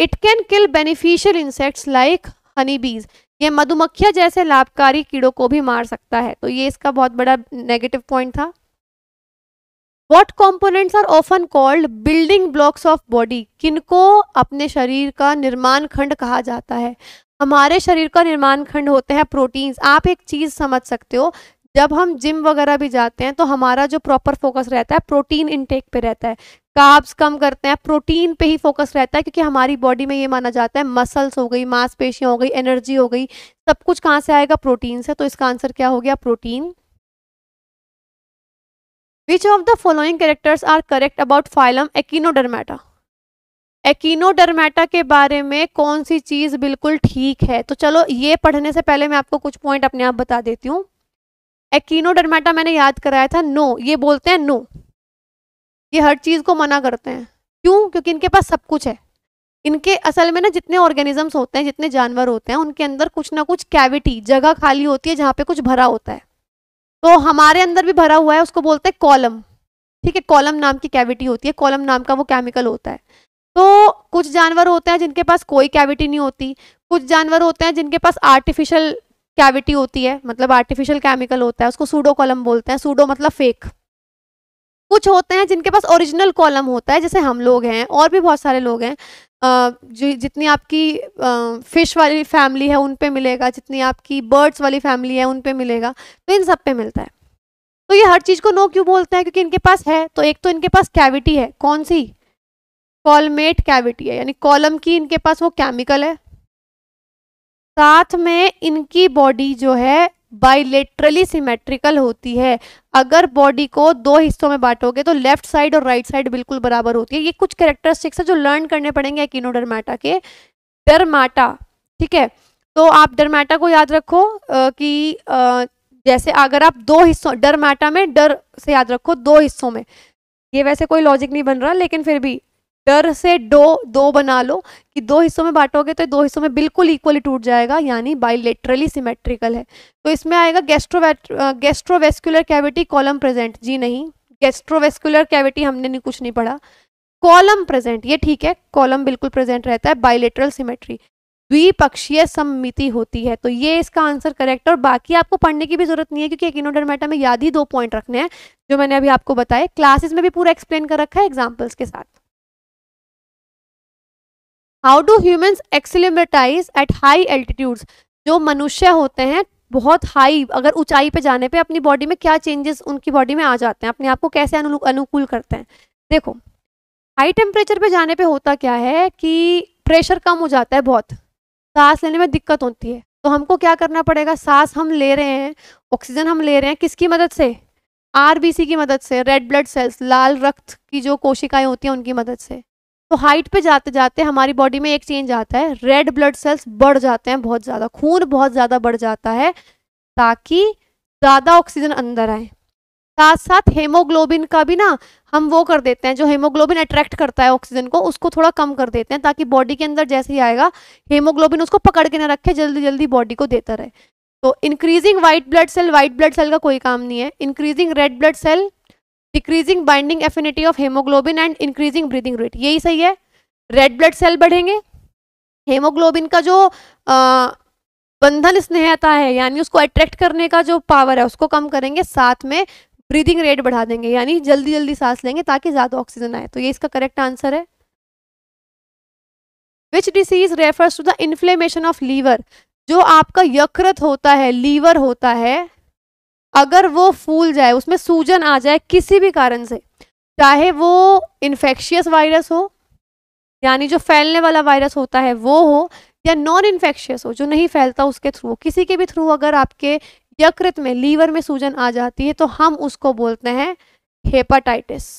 it can kill beneficial insects like honey bees ये मधुमक्खियां जैसे लाभकारी कीड़ों को भी मार सकता है तो ये इसका बहुत बड़ा नेगेटिव पॉइंट था what components are often called building blocks of body किनको अपने शरीर का निर्माण खंड कहा जाता है हमारे शरीर का निर्माण खंड होते हैं प्रोटीन्स आप एक चीज़ समझ सकते हो जब हम जिम वगैरह भी जाते हैं तो हमारा जो प्रॉपर फोकस रहता है प्रोटीन इनटेक पे रहता है काब्स कम करते हैं प्रोटीन पे ही फोकस रहता है क्योंकि हमारी बॉडी में ये माना जाता है मसल्स हो गई मांसपेशियां हो गई एनर्जी हो गई सब कुछ कहाँ से आएगा प्रोटीन से तो इसका आंसर क्या हो गया protein which of the following characters are correct about phylum echinodermata echinodermata के बारे में कौन सी चीज बिल्कुल ठीक है तो चलो ये पढ़ने से पहले मैं आपको कुछ पॉइंट अपने आप बता देती हूँ एकिनोडर्मेटा मैंने याद कराया था नो ये बोलते हैं नो ये हर चीज़ को मना करते हैं क्यों क्योंकि इनके पास सब कुछ है इनके असल में ना जितने ऑर्गेनिजम्स होते हैं जितने जानवर होते हैं उनके अंदर कुछ ना कुछ कैविटी जगह खाली होती है जहाँ पे कुछ भरा होता है तो हमारे अंदर भी भरा हुआ है उसको बोलते हैं कॉलम ठीक है कॉलम नाम की कैविटी होती है कॉलम नाम का वो केमिकल होता है तो कुछ जानवर होते हैं जिनके पास कोई कैविटी नहीं होती कुछ जानवर होते हैं जिनके पास आर्टिफिशियल कैविटी होती है मतलब आर्टिफिशियल केमिकल होता है उसको सूडो कॉलम बोलते हैं सूडो मतलब फेक कुछ होते हैं जिनके पास ओरिजिनल कॉलम होता है जैसे हम लोग हैं और भी बहुत सारे लोग हैं जो जितनी आपकी फिश वाली फैमिली है उन पे मिलेगा जितनी आपकी बर्ड्स वाली फैमिली है उन पे मिलेगा तो इन सब पे मिलता है तो ये हर चीज़ को नो क्यों बोलते हैं क्योंकि इनके पास है तो एक तो इनके पास कैविटी है कौन सी कॉलमेट कैविटी है यानी कॉलम की इनके पास वो केमिकल है साथ में इनकी बॉडी जो है बाइलेटरली सिमेट्रिकल होती है अगर बॉडी को दो हिस्सों में बांटोगे तो लेफ्ट साइड और राइट right साइड बिल्कुल बराबर होती है ये कुछ कैरेक्टरिस्टिक्स है जो लर्न करने पड़ेंगे डरमाटा के डरमाटा ठीक है तो आप डरमाटा को याद रखो आ, कि आ, जैसे अगर आप दो हिस्सों डरमाटा में डर से याद रखो दो हिस्सों में ये वैसे कोई लॉजिक नहीं बन रहा लेकिन फिर भी डर से डो दो बना लो कि दो हिस्सों में बांटोगे तो दो हिस्सों में बिल्कुल इक्वली टूट जाएगा यानी बाइलेटरली सिमेट्रिकल है तो इसमें आएगा गैस्ट्रोवैट गेस्ट्रोवेस्कुलर कैविटी कॉलम प्रेजेंट जी नहीं गेस्ट्रोवेस्कुलर कैविटी हमने नहीं कुछ नहीं पढ़ा कॉलम प्रेजेंट ये ठीक है कॉलम बिल्कुल प्रेजेंट रहता है बाइलेटरल सिमेट्री द्विपक्षीय सम्मिति होती है तो ये इसका आंसर करेक्ट है और बाकी आपको पढ़ने की भी जरूरत नहीं है क्योंकि एकिनोडर्मेटा में याद ही दो पॉइंट रखने हैं जो मैंने अभी आपको बताए क्लासेस में भी पूरा एक्सप्लेन कर रखा है एग्जाम्पल्स के साथ how do humans acclimatise at high altitudes जो मनुष्य होते हैं बहुत हाई अगर ऊंचाई पे जाने पे अपनी बॉडी में क्या चेंजेस उनकी बॉडी में आ जाते हैं अपने आप को कैसे अनुकूल करते हैं देखो हाई टेम्परेचर पे जाने पे होता क्या है कि प्रेशर कम हो जाता है बहुत सांस लेने में दिक्कत होती है तो हमको क्या करना पड़ेगा सांस हम ले रहे हैं ऑक्सीजन हम ले रहे हैं किसकी मदद से आर की मदद से रेड ब्लड सेल्स लाल रक्त की जो कोशिकाएँ होती हैं उनकी मदद से तो हाइट पे जाते जाते हमारी बॉडी में एक चेंज आता है रेड ब्लड सेल्स बढ़ जाते हैं बहुत ज़्यादा खून बहुत ज़्यादा बढ़ जाता है ताकि ज़्यादा ऑक्सीजन अंदर आए साथ साथ हेमोग्लोबिन का भी ना हम वो कर देते हैं जो हेमोग्लोबिन अट्रैक्ट करता है ऑक्सीजन को उसको थोड़ा कम कर देते हैं ताकि बॉडी के अंदर जैसे ही आएगा हेमोग्लोबिन उसको पकड़ के ना रखे जल्दी जल्दी बॉडी को देता रहे तो increasing white blood cell white blood cell का कोई काम नहीं है increasing red blood cell decreasing binding affinity of haemoglobin and increasing breathing rate यही सही है रेड ब्लड सेल बढ़ेंगे हेमोग्लोबिन का जो आ, बंधन स्नेहता है यानी उसको अट्रैक्ट करने का जो पावर है उसको कम करेंगे साथ में ब्रीदिंग रेट बढ़ा देंगे यानी जल्दी जल्दी सांस लेंगे ताकि ज़्यादा ऑक्सीजन आए तो ये इसका करेक्ट आंसर है which disease refers to the inflammation of liver जो आपका यकृत होता है लीवर होता है अगर वो फूल जाए उसमें सूजन आ जाए किसी भी कारण से चाहे वो इन्फेक्शियस वायरस हो यानी जो फैलने वाला वायरस होता है वो हो या नॉन इन्फेक्शियस हो जो नहीं फैलता उसके थ्रू किसी के भी थ्रू अगर आपके यकृत में लीवर में सूजन आ जाती है तो हम उसको बोलते हैं हेपाटाइटिस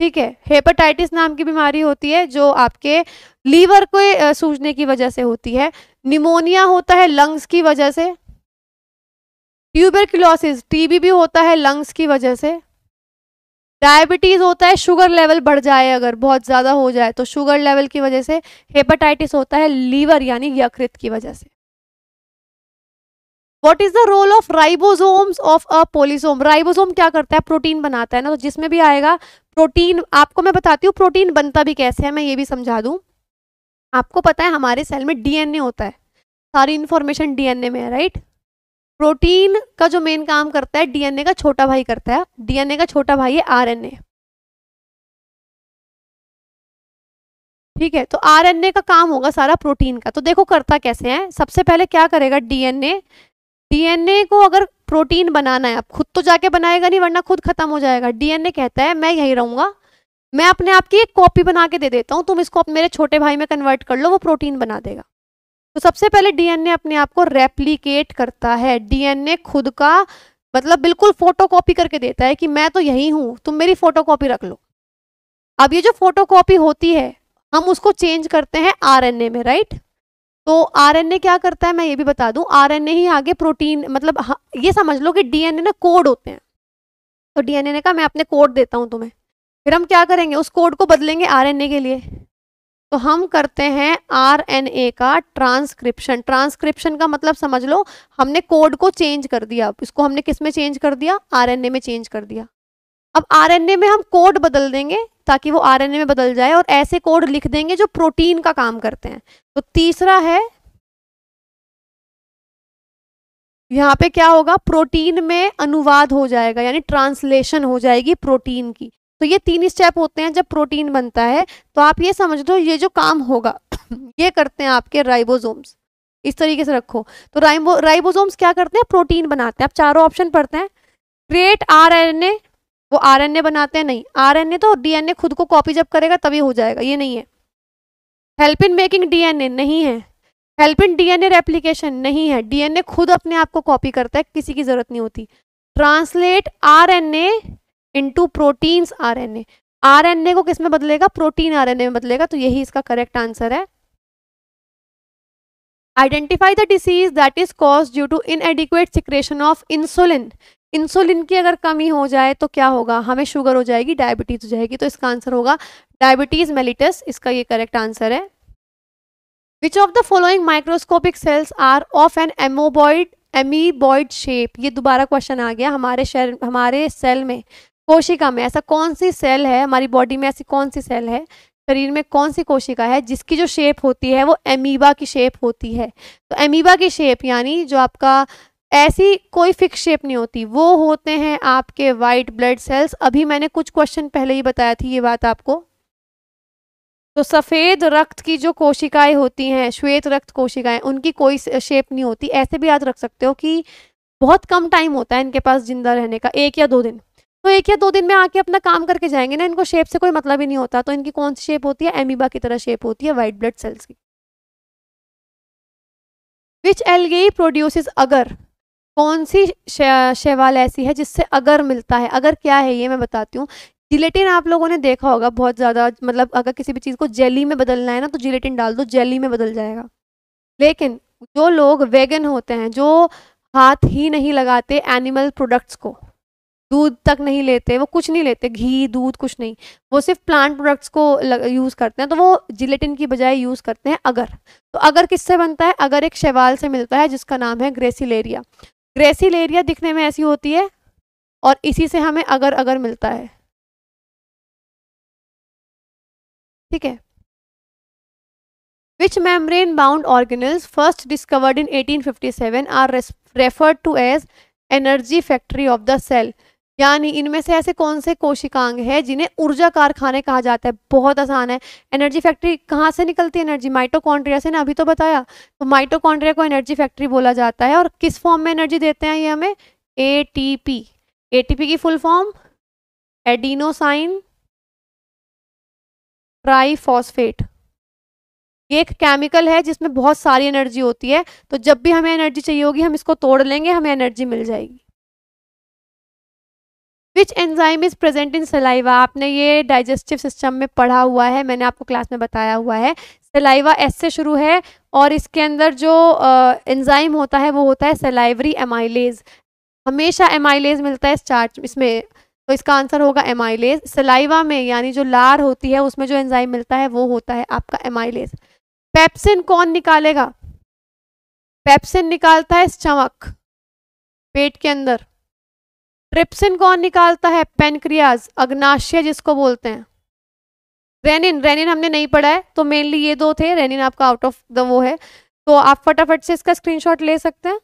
ठीक है हेपाटाइटिस नाम की बीमारी होती है जो आपके लीवर को सूजने की वजह से होती है निमोनिया होता है लंग्स की वजह से ट्यूबरक्लोसिस टीबी भी होता है लंग्स की वजह से डायबिटीज़ होता है शुगर लेवल बढ़ जाए अगर बहुत ज़्यादा हो जाए तो शुगर लेवल की वजह से हेपाटाइटिस होता है लीवर यानी यकृत की वजह से what is the role of ribosomes of a polysome ribosome क्या करता है प्रोटीन बनाता है ना तो जिसमें भी आएगा प्रोटीन आपको मैं बताती हूँ प्रोटीन बनता भी कैसे है मैं ये भी समझा दूँ आपको पता है हमारे सेल में डीएनए होता है सारी इन्फॉर्मेशन डीएनए में है राइट प्रोटीन का जो मेन काम करता है डीएनए का छोटा भाई करता है डीएनए का छोटा भाई है आरएनए ठीक है तो आरएनए का काम होगा सारा प्रोटीन का तो देखो करता कैसे है सबसे पहले क्या करेगा डीएनए डीएनए को अगर प्रोटीन बनाना है आप खुद तो जाके बनाएगा नहीं वरना खुद खत्म हो जाएगा डीएनए कहता है मैं यहीं रहूंगा मैं अपने आप की एक कॉपी बना के दे देता हूँ तुम इसको मेरे छोटे भाई में कन्वर्ट कर लो वो प्रोटीन बना देगा तो सबसे पहले डीएनए अपने आप को रेप्लीकेट करता है डीएनए खुद का मतलब बिल्कुल फोटोकॉपी करके देता है कि मैं तो यही हूं तुम मेरी फोटोकॉपी रख लो अब ये जो फोटोकॉपी होती है हम उसको चेंज करते हैं आरएनए में राइट तो आरएनए क्या करता है मैं ये भी बता दूं आर ही आगे प्रोटीन मतलब ये समझ लो कि डीएनए ना कोड होते हैं तो डी ने कहा मैं अपने कोड देता हूं तुम्हें फिर हम क्या करेंगे उस कोड को बदलेंगे आर के लिए तो हम करते हैं ए का ट्रांसक्रिप्शन ट्रांसक्रिप्शन का मतलब समझ लो हमने कोड को चेंज कर दिया इसको हमने किस में चेंज कर दिया ए में चेंज कर दिया अब ए में हम कोड बदल देंगे ताकि वो ए में बदल जाए और ऐसे कोड लिख देंगे जो प्रोटीन का काम करते हैं तो तीसरा है यहाँ पे क्या होगा प्रोटीन में अनुवाद हो जाएगा यानी ट्रांसलेशन हो जाएगी प्रोटीन की तो ये तीन स्टेप होते हैं जब प्रोटीन बनता है तो आप ये समझ लो ये जो काम होगा ये करते हैं आपके राइबोसोम्स इस तरीके से रखो तो राइबो राइबोसोम्स क्या करते हैं प्रोटीन बनाते हैं आप चारों ऑप्शन पढ़ते हैं क्रिएट आर वो आरएनए बनाते हैं नहीं आरएनए तो डीएनए खुद को कॉपी जब करेगा तभी हो जाएगा ये नहीं है हेल्प इन मेकिंग डीएनए नहीं है हेल्प इन डीएनए रेप्लीकेशन नहीं है डीएनए खुद अपने आप को कॉपी करता है किसी की जरूरत नहीं होती translate A into proteins R N N A R A को किस में बदलेगा प्रोटीन आर एन ए में बदलेगा तो यही इसका करेक्ट आंसर है identify the disease that is cause due to inadequate secretion of insulin insulin की अगर कमी हो जाए तो क्या होगा हमें शुगर हो जाएगी डायबिटीज हो जाएगी तो इसका आंसर होगा डायबिटीज मेलिटस इसका ये करेक्ट आंसर है which of the following microscopic cells are of an amoeboid amoeboid shape ये दोबारा क्वेश्चन आ गया हमारे शरीर हमारे सेल में कोशिका में ऐसा कौन सी सेल है हमारी बॉडी में ऐसी कौन सी सेल है शरीर में कौन सी कोशिका है जिसकी जो शेप होती है वो एमीबा की शेप होती है तो एमीबा की शेप यानी जो आपका ऐसी कोई फिक्स शेप नहीं होती वो होते हैं आपके वाइट ब्लड सेल्स अभी मैंने कुछ क्वेश्चन पहले ही बताया थी ये बात आपको तो सफ़ेद रक्त की जो कोशिकाएं होती हैं श्वेत रक्त कोशिकाएं उनकी कोई शेप नहीं होती ऐसे भी याद रख सकते हो कि बहुत कम टाइम होता है इनके पास जिंदा रहने का एक या दो दिन तो एक या दो दिन में आके अपना काम करके जाएंगे ना इनको शेप से कोई मतलब ही नहीं होता तो इनकी कौन सी शेप होती है एमीबा की तरह शेप होती है वाइट ब्लड सेल्स की विच एलगेई प्रोड्यूसिस अगर कौन सी शैवाल ऐसी है जिससे अगर मिलता है अगर क्या है ये मैं बताती हूँ जिलेटिन आप लोगों ने देखा होगा बहुत ज़्यादा मतलब अगर किसी भी चीज़ को जेली में बदलना है ना तो जिलेटिन डाल दो जेली में बदल जाएगा लेकिन जो लोग वेगन होते हैं जो हाथ ही नहीं लगाते एनिमल प्रोडक्ट्स को दूध तक नहीं लेते वो कुछ नहीं लेते घी दूध कुछ नहीं वो सिर्फ प्लांट प्रोडक्ट्स को यूज़ करते हैं तो वो जिलेटिन की बजाय यूज़ करते हैं अगर तो अगर किससे बनता है अगर एक शैवाल से मिलता है जिसका नाम है ग्रेसिलेरिया ग्रेसिलेरिया दिखने में ऐसी होती है और इसी से हमें अगर अगर मिलता है ठीक है bound membrane first discovered in eighteen fifty 1857 are referred to as energy factory of the cell यानी इनमें से ऐसे कौन से कोशिकांग है जिन्हें ऊर्जा कारखाने कहा जाता है बहुत आसान है एनर्जी फैक्ट्री कहाँ से निकलती है एनर्जी माइटोकॉन्ड्रिया से ना अभी तो बताया तो माइटोकॉन्ड्रिया को एनर्जी फैक्ट्री बोला जाता है और किस फॉर्म में एनर्जी देते हैं ये हमें A T P A T P की फुल फॉर्म एडीनोसाइन ट्राईफॉस्फेट ये एक केमिकल है जिसमें बहुत सारी एनर्जी होती है तो जब भी हमें एनर्जी चाहिए होगी हम इसको तोड़ लेंगे हमें एनर्जी मिल जाएगी which enzyme is present in saliva आपने ये डाइजेस्टिव सिस्टम में पढ़ा हुआ है मैंने आपको क्लास में बताया हुआ है सलाइवा एस से शुरू है और इसके अंदर जो एंजाइम uh, होता है वो होता है सलाइवरी एमाइलेज हमेशा एमाइलेज मिलता है स्टार्च इसमें तो इसका आंसर होगा एमाइलेज सलाइवा में यानी जो लार होती है उसमें जो एंजाइम मिलता है वो होता है आपका एमाइलेज पेप्सिन कौन निकालेगा पेप्सिन निकालता है स्टमक पेट के अंदर ट्रिप्सिन कौन निकालता है पेनक्रियाज अग्नाशय जिसको बोलते हैं रेनिन रेनिन हमने नहीं पढ़ा है तो मेनली ये दो थे रेनिन आपका आउट ऑफ द वो है तो आप फटाफट से इसका स्क्रीनशॉट ले सकते हैं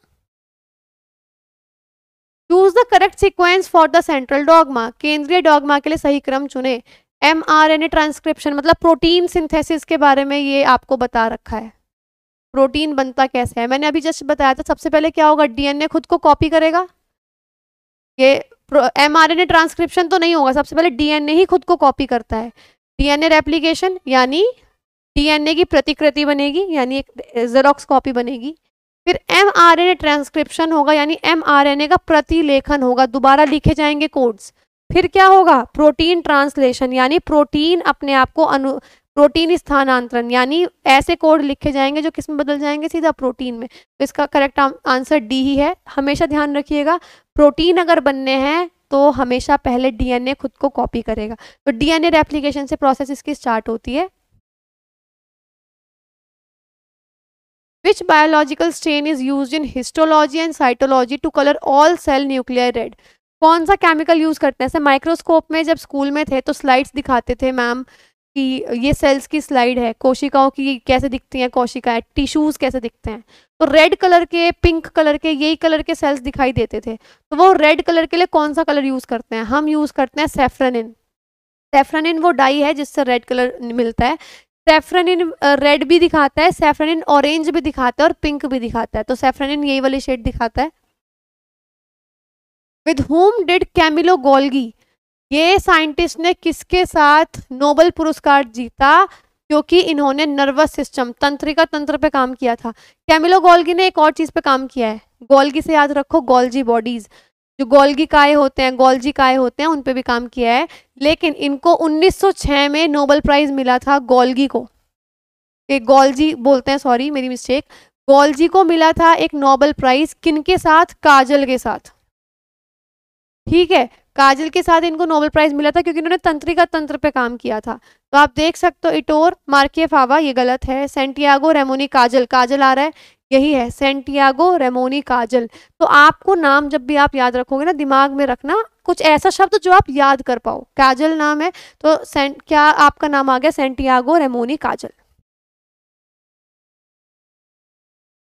choose the correct sequence for the central dogma केंद्रीय डॉगमा के लिए सही क्रम चुने M R N A transcription मतलब प्रोटीन सिंथेसिस के बारे में ये आपको बता रखा है प्रोटीन बनता कैसे है मैंने अभी जस्ट बताया था सबसे पहले क्या होगा डीएनए खुद को कॉपी करेगा ये ए ट्रांसक्रिप्शन तो नहीं होगा सबसे पहले डी एन ए ही खुद को कॉपी करता है डी एन ए रेप्लीकेशन यानी डी एन ए की प्रतिकृति बनेगी यानी एक जेरोक्स कॉपी बनेगी फिर M R N A transcription होगा यानी एम आर एन ए का प्रतिलेखन होगा दोबारा लिखे जाएंगे कोड्स फिर क्या होगा प्रोटीन ट्रांसलेशन यानी प्रोटीन अपने आप को अनु प्रोटीन स्थानांतरण यानी ऐसे कोड लिखे जाएंगे जो किस में बदल जाएंगे सीधा प्रोटीन में तो इसका करेक्ट आंसर डी ही है हमेशा ध्यान रखिएगा प्रोटीन अगर बनने हैं तो हमेशा पहले डीएनए खुद को कॉपी करेगा तो डीएनए रेप्लिकेशन से प्रोसेस इसकी स्टार्ट होती है which biological stain is use in histology and cytology to colour all cell nuclear red कौन सा केमिकल यूज करते हैं ऐसे माइक्रोस्कोप में जब स्कूल में थे तो स्लाइड्स दिखाते थे मैम कि ये सेल्स की स्लाइड है कोशिकाओं की कैसे दिखती हैं कोशिकाएं टिश्यूज़ कैसे दिखते हैं तो रेड कलर के पिंक कलर के यही कलर के सेल्स दिखाई देते थे तो वो रेड कलर के लिए कौन सा कलर यूज़ करते हैं हम यूज़ करते हैं सेफ्रेनिन सेफ्रेनिन वो डाई है जिससे रेड कलर मिलता है सेफ्रेनिन रेड भी दिखाता है सेफ्रनिन ऑरेंज भी दिखाता है और पिंक भी दिखाता है तो सेफ्रेनिन यही वाली शेड दिखाता है with whom did Camillo Golgi ये साइंटिस्ट ने किसके साथ नोबल पुरस्कार जीता क्योंकि इन्होंने नर्वस सिस्टम तंत्रिका तंत्र पे काम किया था कैमिलो गोल्गी ने एक और चीज़ पे काम किया है गोल्गी से याद रखो गोल्जी बॉडीज जो गोल्गी काय होते हैं गोल्जी काय होते हैं उन पे भी काम किया है लेकिन इनको 1906 में नोबल प्राइज मिला था गोल्गी को एक गोल्जी बोलते हैं सॉरी मेरी मिस्टेक गोल्जी को मिला था एक नोबल प्राइज किन के साथ काजल के साथ ठीक है काजल के साथ इनको नोबेल प्राइज मिला था क्योंकि इन्होंने तंत्रिका तंत्र पे काम किया था तो आप देख सकते हो इटोर फावा ये गलत है सेंटियागो रेमोनी काजल काजल आ रहा है यही है सेंटियागो रेमोनी काजल तो आपको नाम जब भी आप याद रखोगे ना दिमाग में रखना कुछ ऐसा शब्द जो आप याद कर पाओ काजल नाम है तो सेंट क्या आपका नाम आ गया सेंटियागो रेमोनी काजल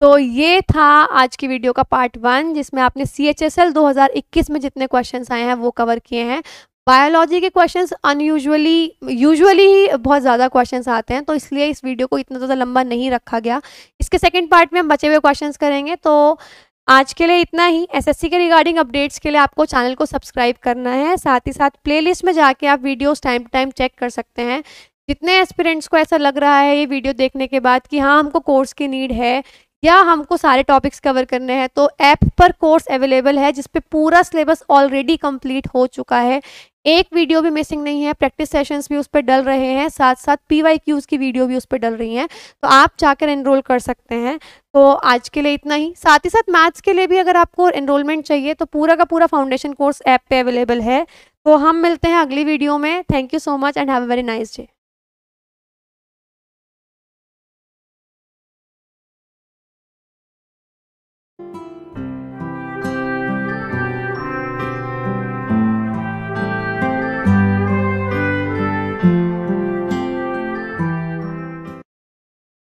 तो ये था आज की वीडियो का पार्ट वन जिसमें आपने सी एच एस एल दो हज़ार इक्कीस में जितने क्वेश्चन आए हैं वो कवर किए हैं बायोलॉजी के क्वेश्चंस अनयूजुअली यूजुअली ही बहुत ज़्यादा क्वेश्चंस आते हैं तो इसलिए इस वीडियो को इतना ज़्यादा लंबा नहीं रखा गया इसके सेकंड पार्ट में हम बचे हुए क्वेश्चंस करेंगे तो आज के लिए इतना ही एसएससी के रिगार्डिंग अपडेट्स के लिए आपको चैनल को सब्सक्राइब करना है साथ ही साथ प्लेलिस्ट में जाके आप videos time to time check कर सकते हैं जितने एस्पिरेंट्स को ऐसा लग रहा है ये वीडियो देखने के बाद कि हाँ हमको कोर्स की नीड है या हमको सारे टॉपिक्स कवर करने हैं तो ऐप पर कोर्स अवेलेबल है जिसपे पूरा सिलेबस ऑलरेडी कंप्लीट हो चुका है एक वीडियो भी मिसिंग नहीं है प्रैक्टिस सेशंस भी उस पर डल रहे हैं साथ साथ पी वाई क्यूज़ की वीडियो भी उस पर डल रही हैं तो आप जाकर एनरोल कर सकते हैं तो आज के लिए इतना ही साथ ही साथ मैथ्स के लिए भी अगर आपको एनरोलमेंट चाहिए तो पूरा का पूरा फाउंडेशन कोर्स ऐप पे अवेलेबल है तो हम मिलते हैं अगली वीडियो में thank you so much and have a very nice day